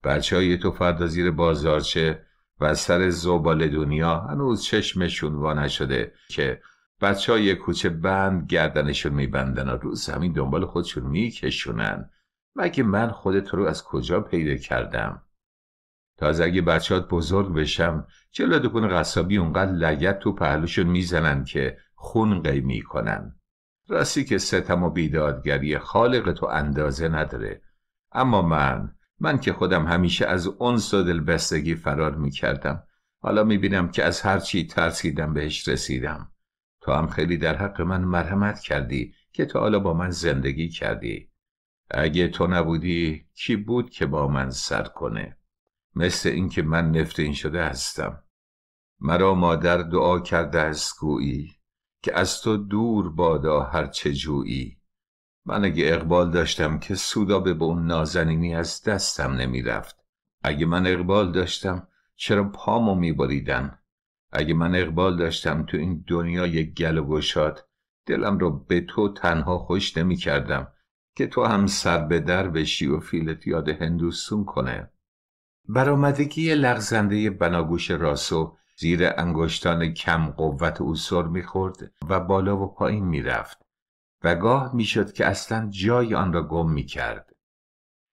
Speaker 1: بچه های تو فردا زیر بازارچه و سر زبال دنیا هنوز چشمشون وا نشده که بچه های کوچه بند گردنشون میبندن و روز زمین دنبال خودشون میکشونن مگه من خودت رو از کجا پیدا کردم تازه اگه بچهات بزرگ بشم چلا دکون قصابی اونقدر لگت تو پهلوشون میزنن که خون قیمی کنن راستی که ستم و بیدادگری خالق تو اندازه نداره اما من من که خودم همیشه از اون و بستگی فرار میکردم حالا میبینم که از هر چی ترسیدم بهش رسیدم تو هم خیلی در حق من مرحمت کردی که تو حالا با من زندگی کردی اگه تو نبودی کی بود که با من سر کنه مثل اینکه من نفرین شده هستم مرا مادر دعا کرده است گویی که از تو دور بادا هر چه جویی من اگه اقبال داشتم که سودا به اون نازنینی از دستم نمیرفت اگه من اقبال داشتم چرا پامو میبریدن اگه من اقبال داشتم تو این دنیای گل و گشاد دلم رو به تو تنها خوش نمی کردم که تو هم سر به در بشی و فیلت یاد هندوستون کنه برآمدگی لغزنده بناگوش راسو زیر انگشتان کم قوت او سر میخورد و بالا و پایین میرفت و گاه میشد که اصلا جای آن را گم میکرد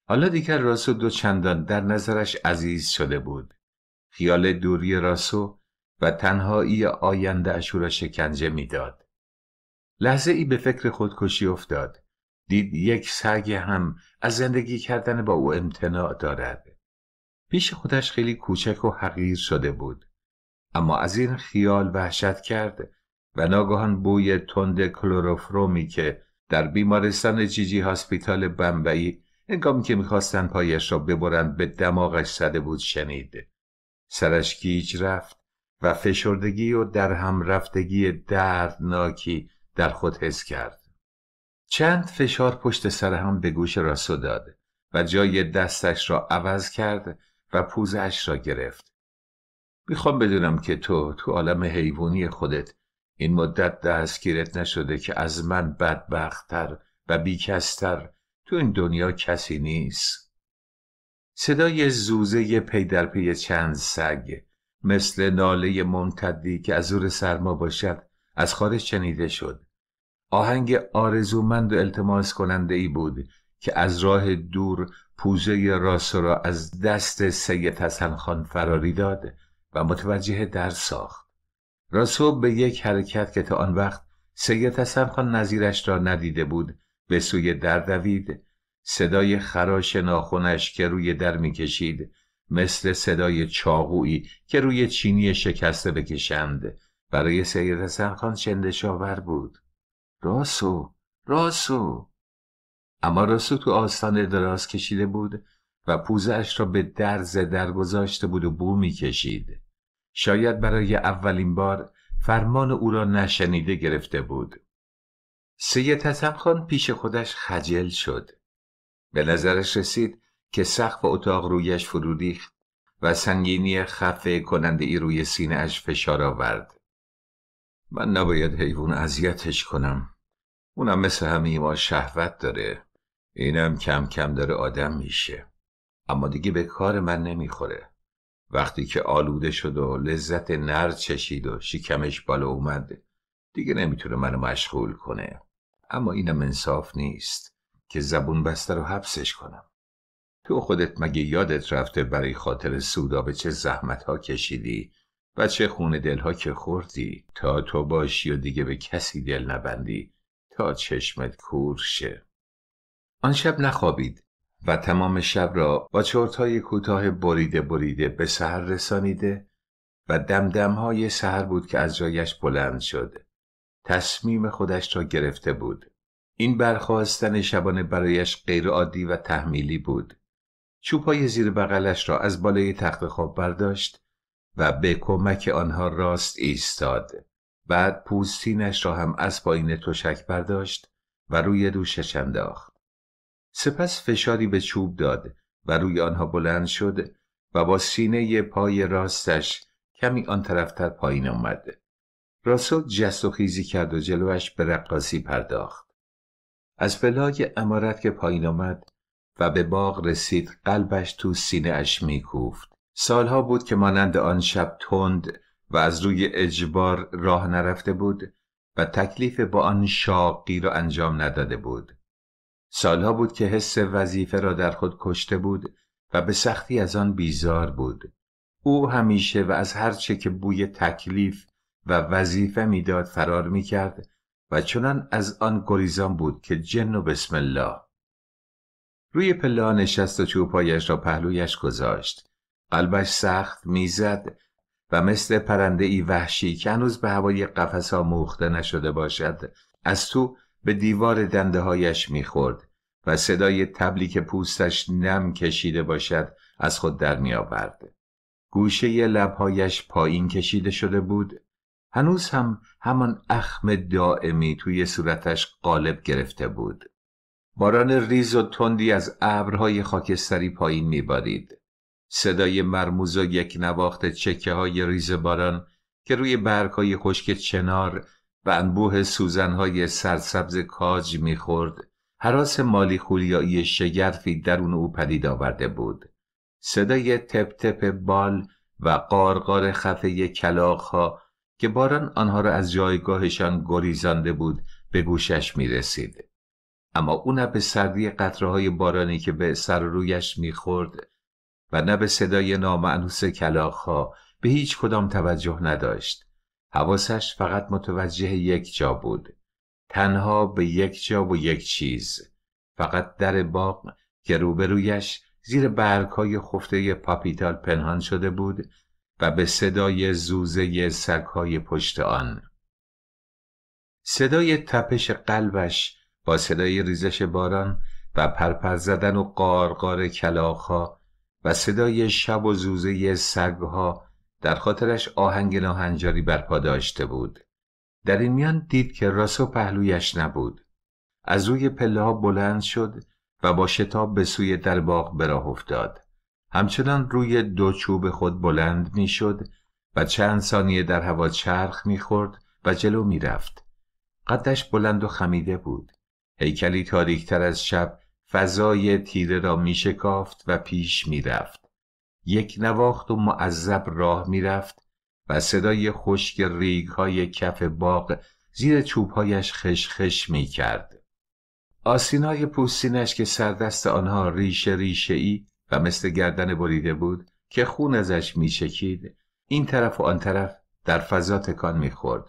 Speaker 1: حالا دیگر راسو دو چندان در نظرش عزیز شده بود خیال دوری راسو و تنهایی آینده اش را شکنجه میداد لحظه ای به فکر خودکشی افتاد دید یک سگ هم از زندگی کردن با او امتناع دارد پیش خودش خیلی کوچک و حقیر شده بود اما از این خیال وحشت کرد و ناگهان بوی تند کلوروفرومی که در بیمارستان جیجی هاسپیتال بمبئی هنگامی که میخواستن پایش را ببرند به دماغش زده بود شنید سرش گیج رفت و فشردگی و در هم رفتگی دردناکی در خود حس کرد چند فشار پشت سر هم به گوش راسو داد و جای دستش را عوض کرد و پوزش را گرفت میخوام بدونم که تو تو عالم حیوانی خودت این مدت دستگیرت نشده که از من بدبختتر و بیکستر تو این دنیا کسی نیست صدای زوزه پی در پی چند سگ مثل ناله ممتدی که از زور سرما باشد از خارج شنیده شد آهنگ آرزومند و التماس کننده ای بود که از راه دور پوزه راسو را از دست سید حسن خان فراری داد و متوجه در ساخت راسو به یک حرکت که تا آن وقت سید حسن خان نظیرش را ندیده بود به سوی در دوید صدای خراش ناخونش که روی در میکشید مثل صدای چاقویی که روی چینی شکسته بکشند برای سید حسن خان چندشاور بود راسو راسو اما راسو تو آستانه دراز کشیده بود و پوزش را به درز در گذاشته بود و بو میکشید شاید برای اولین بار فرمان او را نشنیده گرفته بود سید حسن خان پیش خودش خجل شد به نظرش رسید که سقف اتاق رویش فرو و سنگینی خفه کننده ای روی سینه اش فشار آورد من نباید حیوان اذیتش کنم اونم مثل همه ما شهوت داره اینم کم کم داره آدم میشه اما دیگه به کار من نمیخوره وقتی که آلوده شد و لذت نر چشید و شکمش بالا اومد دیگه نمیتونه منو مشغول کنه اما اینم انصاف نیست که زبون بسته رو حبسش کنم تو خودت مگه یادت رفته برای خاطر سودا به چه زحمت ها کشیدی و چه خون دلها که خوردی تا تو باشی و دیگه به کسی دل نبندی تا چشمت کور شه آن شب نخوابید و تمام شب را با چرتهای کوتاه بریده بریده به سحر رسانیده و دمدمهای سحر بود که از جایش بلند شد تصمیم خودش را گرفته بود این برخواستن شبانه برایش غیرعادی و تحمیلی بود چوبهای زیر بغلش را از بالای تخت خواب برداشت و به کمک آنها راست ایستاد بعد پوستینش را هم از پایین تشک برداشت و روی دوشش انداخت سپس فشاری به چوب داد و روی آنها بلند شد و با سینه پای راستش کمی آن طرفتر پایین آمد. راسل جست و خیزی کرد و جلوش به رقاصی پرداخت. از بلای امارت که پایین آمد و به باغ رسید قلبش تو سینه اش میکوفت. سالها بود که مانند آن شب تند و از روی اجبار راه نرفته بود و تکلیف با آن شاقی را انجام نداده بود. سالها بود که حس وظیفه را در خود کشته بود و به سختی از آن بیزار بود او همیشه و از هرچه که بوی تکلیف و وظیفه میداد فرار میکرد و چنان از آن گریزان بود که جن و بسم الله روی پلا نشست و چوبهایش را پهلویش گذاشت قلبش سخت میزد و مثل پرنده ای وحشی که هنوز به هوای قفس ها موخته نشده باشد از تو به دیوار دنده هایش میخورد و صدای تبلیک که پوستش نم کشیده باشد از خود در می آورد. گوشه لبهایش پایین کشیده شده بود هنوز هم همان اخم دائمی توی صورتش قالب گرفته بود باران ریز و تندی از ابرهای خاکستری پایین میبارید صدای مرموز و یک نواخت چکه های ریز باران که روی برگهای خشک چنار و انبوه سوزنهای سرسبز کاج میخورد حراس مالی خولیایی شگرفی درون او پدید آورده بود صدای تپ تپ بال و قارقار خفه ها که باران آنها را از جایگاهشان گریزانده بود به گوشش می رسید. اما او نه به سردی های بارانی که به سر رویش میخورد و نه به صدای نامعنوس ها به هیچ کدام توجه نداشت. حواسش فقط متوجه یک جا بود تنها به یک جا و یک چیز فقط در باغ که روبرویش زیر برگهای خفته پاپیتال پنهان شده بود و به صدای زوزه سگهای پشت آن صدای تپش قلبش با صدای ریزش باران و پرپر زدن و قارقار کلاخها و صدای شب و زوزه سگها در خاطرش آهنگ ناهنجاری برپا داشته بود در این میان دید که راسو پهلویش نبود از روی پله ها بلند شد و با شتاب به سوی در باغ براه افتاد همچنان روی دو چوب خود بلند میشد و چند ثانیه در هوا چرخ خورد و جلو رفت. قدش بلند و خمیده بود هیکلی تاریکتر از شب فضای تیره را میشکافت و پیش رفت. یک نواخت و معذب راه میرفت و صدای خشک ریگ های کف باغ زیر چوبهایش خشخش می کرد. آسین های پوستینش که سردست آنها ریشه ریشه ای و مثل گردن بریده بود که خون ازش می این طرف و آن طرف در فضا تکان می خورد.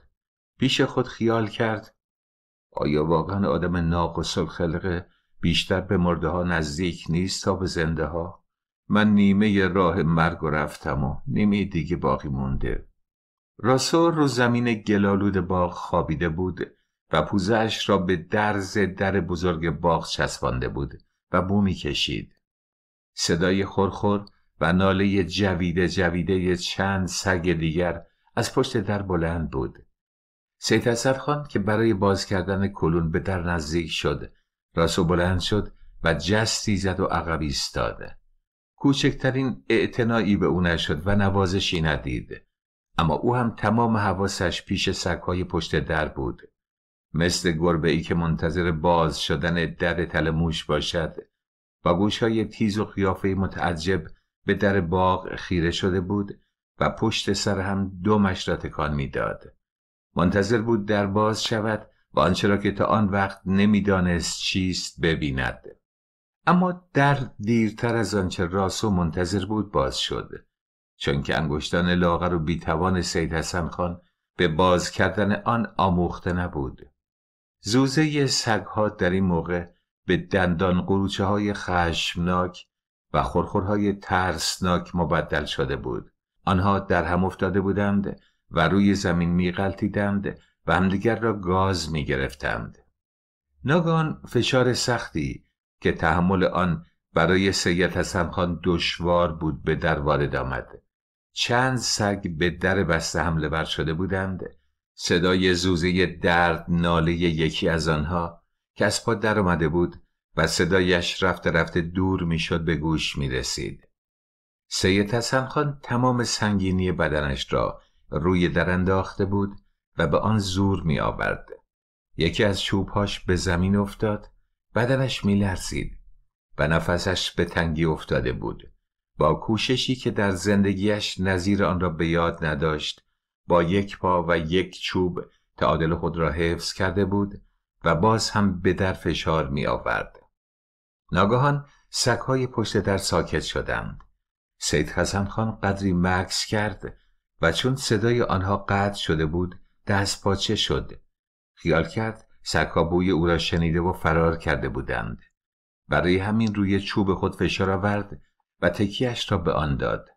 Speaker 1: پیش خود خیال کرد آیا واقعا آدم ناقص خلقه بیشتر به مرده ها نزدیک نیست تا به زنده ها؟ من نیمه راه مرگ و رفتم و نیمه دیگه باقی مونده راسو رو زمین گلالود باغ خوابیده بود و پوزش را به درز در بزرگ باغ چسبانده بود و بو کشید. صدای خورخور و ناله جویده جویده چند سگ دیگر از پشت در بلند بود سید خواند خان که برای باز کردن کلون به در نزدیک شد راسو بلند شد و جستی زد و عقب ایستاد کوچکترین اعتنایی به او نشد و نوازشی ندید اما او هم تمام حواسش پیش سگهای پشت در بود مثل گربه ای که منتظر باز شدن در تل موش باشد با گوشهای تیز و خیافه متعجب به در باغ خیره شده بود و پشت سر هم دو را تکان میداد منتظر بود در باز شود و آنچه را که تا آن وقت نمیدانست چیست ببیند اما در دیرتر از آنچه راسو منتظر بود باز شد چون که انگشتان لاغر و بیتوان سید حسن خان به باز کردن آن آموخته نبود زوزه سگها در این موقع به دندان قروچه های خشمناک و خورخورهای ترسناک مبدل شده بود آنها در هم افتاده بودند و روی زمین میغلطیدند و همدیگر را گاز میگرفتند ناگان فشار سختی که تحمل آن برای سید حسن خان دشوار بود به در وارد آمد چند سگ به در بسته حمله بر شده بودند صدای زوزه درد ناله یکی از آنها که از پا در آمده بود و صدایش رفته رفته دور میشد به گوش می رسید. سید حسن خان تمام سنگینی بدنش را روی در انداخته بود و به آن زور می آورد. یکی از چوبهاش به زمین افتاد بدنش لرزید و نفسش به تنگی افتاده بود با کوششی که در زندگیش نظیر آن را به یاد نداشت با یک پا و یک چوب تعادل خود را حفظ کرده بود و باز هم به در فشار می آورد. ناگهان سکهای پشت در ساکت شدند. سید حسن خان قدری مکس کرد و چون صدای آنها قطع شده بود دست پاچه شد. خیال کرد سکابوی او را شنیده و فرار کرده بودند برای همین روی چوب خود فشار آورد و تکیهش را به آن داد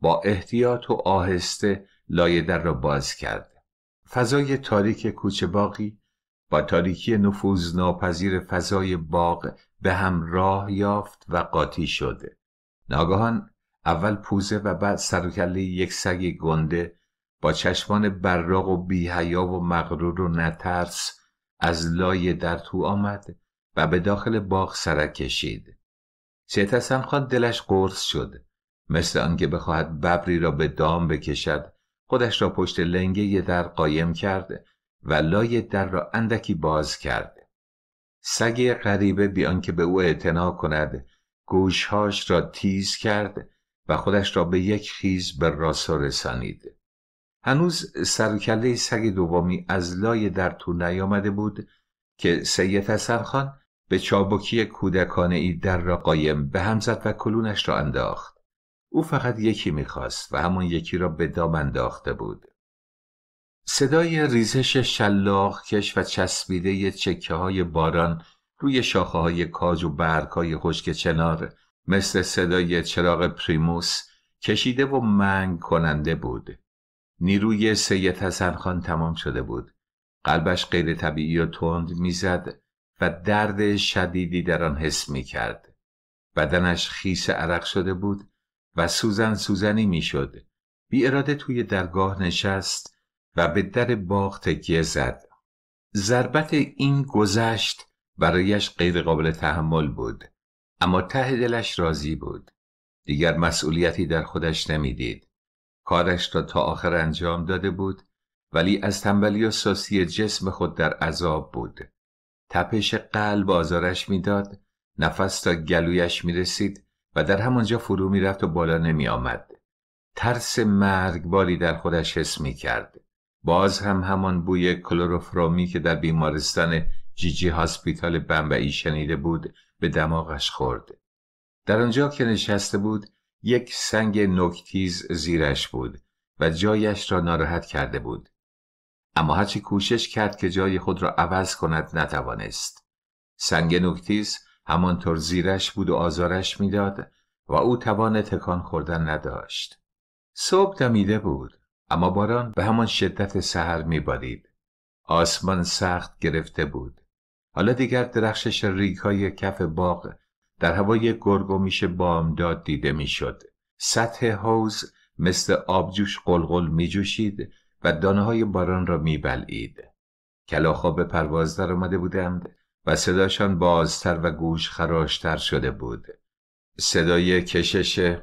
Speaker 1: با احتیاط و آهسته لایه در را باز کرد فضای تاریک کوچه باقی با تاریکی نفوذ ناپذیر فضای باغ به هم راه یافت و قاطی شد ناگهان اول پوزه و بعد سر یک سگ گنده با چشمان براق و بیهیا و مغرور و نترس از لای در تو آمد و به داخل باغ سرک کشید. حسن خان دلش قرص شد مثل آنکه بخواهد ببری را به دام بکشد خودش را پشت لنگه در قایم کرد و لای در را اندکی باز کرد سگ غریبه بیان که به او اعتنا کند گوشهاش را تیز کرد و خودش را به یک خیز به راسا رسانید هنوز سرکله سگ دومی از لای در تو نیامده بود که سید حسن خان به چابکی کودکانه ای در را قایم به هم زد و کلونش را انداخت. او فقط یکی میخواست و همون یکی را به دام انداخته بود. صدای ریزش شلاق کش و چسبیده چکه های باران روی شاخه های کاج و برک های خشک چنار مثل صدای چراغ پریموس کشیده و منگ کننده بود. نیروی سید حسن خان تمام شده بود قلبش غیر طبیعی و تند میزد و درد شدیدی در آن حس می کرد. بدنش خیس عرق شده بود و سوزن سوزنی میشد. بی اراده توی درگاه نشست و به در باغ تکیه زد. ضربت این گذشت برایش غیر قابل تحمل بود اما ته دلش راضی بود دیگر مسئولیتی در خودش نمیدید کارش را تا آخر انجام داده بود ولی از تنبلی و ساسی جسم خود در عذاب بود تپش قلب آزارش میداد نفس تا گلویش می رسید و در همانجا فرو می رفت و بالا نمی آمد. ترس مرگباری در خودش حس می کرد. باز هم همان بوی کلوروفرومی که در بیمارستان جیجی هاسپیتال بمبعی شنیده بود به دماغش خورد. در آنجا که نشسته بود یک سنگ نکتیز زیرش بود و جایش را ناراحت کرده بود اما هرچی کوشش کرد که جای خود را عوض کند نتوانست سنگ نکتیز همانطور زیرش بود و آزارش میداد و او توان تکان خوردن نداشت صبح دمیده بود اما باران به همان شدت سحر میبارید آسمان سخت گرفته بود حالا دیگر درخشش ریگهای کف باغ در هوای میشه بامداد دیده میشد. سطح حوز مثل آبجوش قلقل میجوشید و دانه های باران را میبلعید. کلاخا به پرواز در آمده بودند و صداشان بازتر و گوش خراشتر شده بود. صدای کشش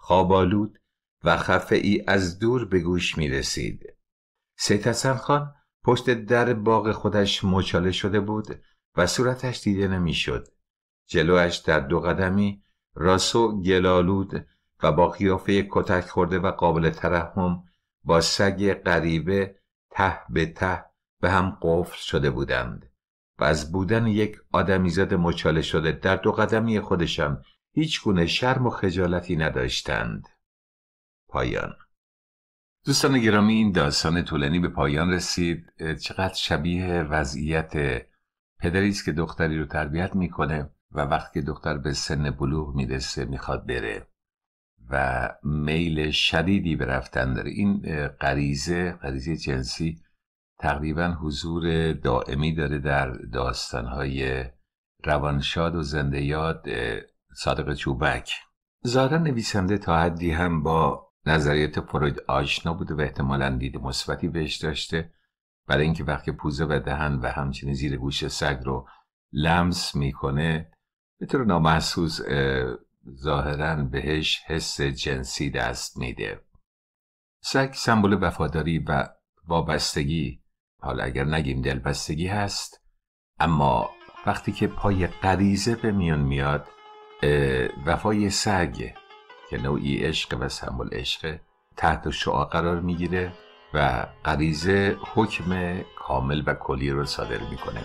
Speaker 1: خوابالود و خفه ای از دور به گوش می رسید. سید خان پشت در باغ خودش مچاله شده بود و صورتش دیده نمیشد. جلوش در دو قدمی راسو گلالود و با قیافه کتک خورده و قابل ترحم با سگ غریبه ته به ته به هم قفل شده بودند و از بودن یک آدمیزاد مچاله شده در دو قدمی خودشم هیچ گونه شرم و خجالتی نداشتند پایان دوستان گرامی این داستان طولانی به پایان رسید چقدر شبیه وضعیت پدری است که دختری رو تربیت میکنه و وقتی که دختر به سن بلوغ میرسه میخواد بره و میل شدیدی به رفتن داره این غریزه غریزه جنسی تقریبا حضور دائمی داره در داستانهای روانشاد و زنده یاد صادق چوبک ظاهرا نویسنده تا حدی هم با نظریت فروید آشنا بوده و احتمالا دید مثبتی بهش داشته برای اینکه وقتی پوزه و دهن و همچنین زیر گوش سگ رو لمس میکنه به طور نامحسوس ظاهرا بهش حس جنسی دست میده سگ سمبل وفاداری و وابستگی حالا اگر نگیم دلبستگی هست اما وقتی که پای غریزه به میان میاد وفای سگ که نوعی عشق و سمبل عشق تحت شعا قرار میگیره و غریزه حکم کامل و کلی رو صادر میکنه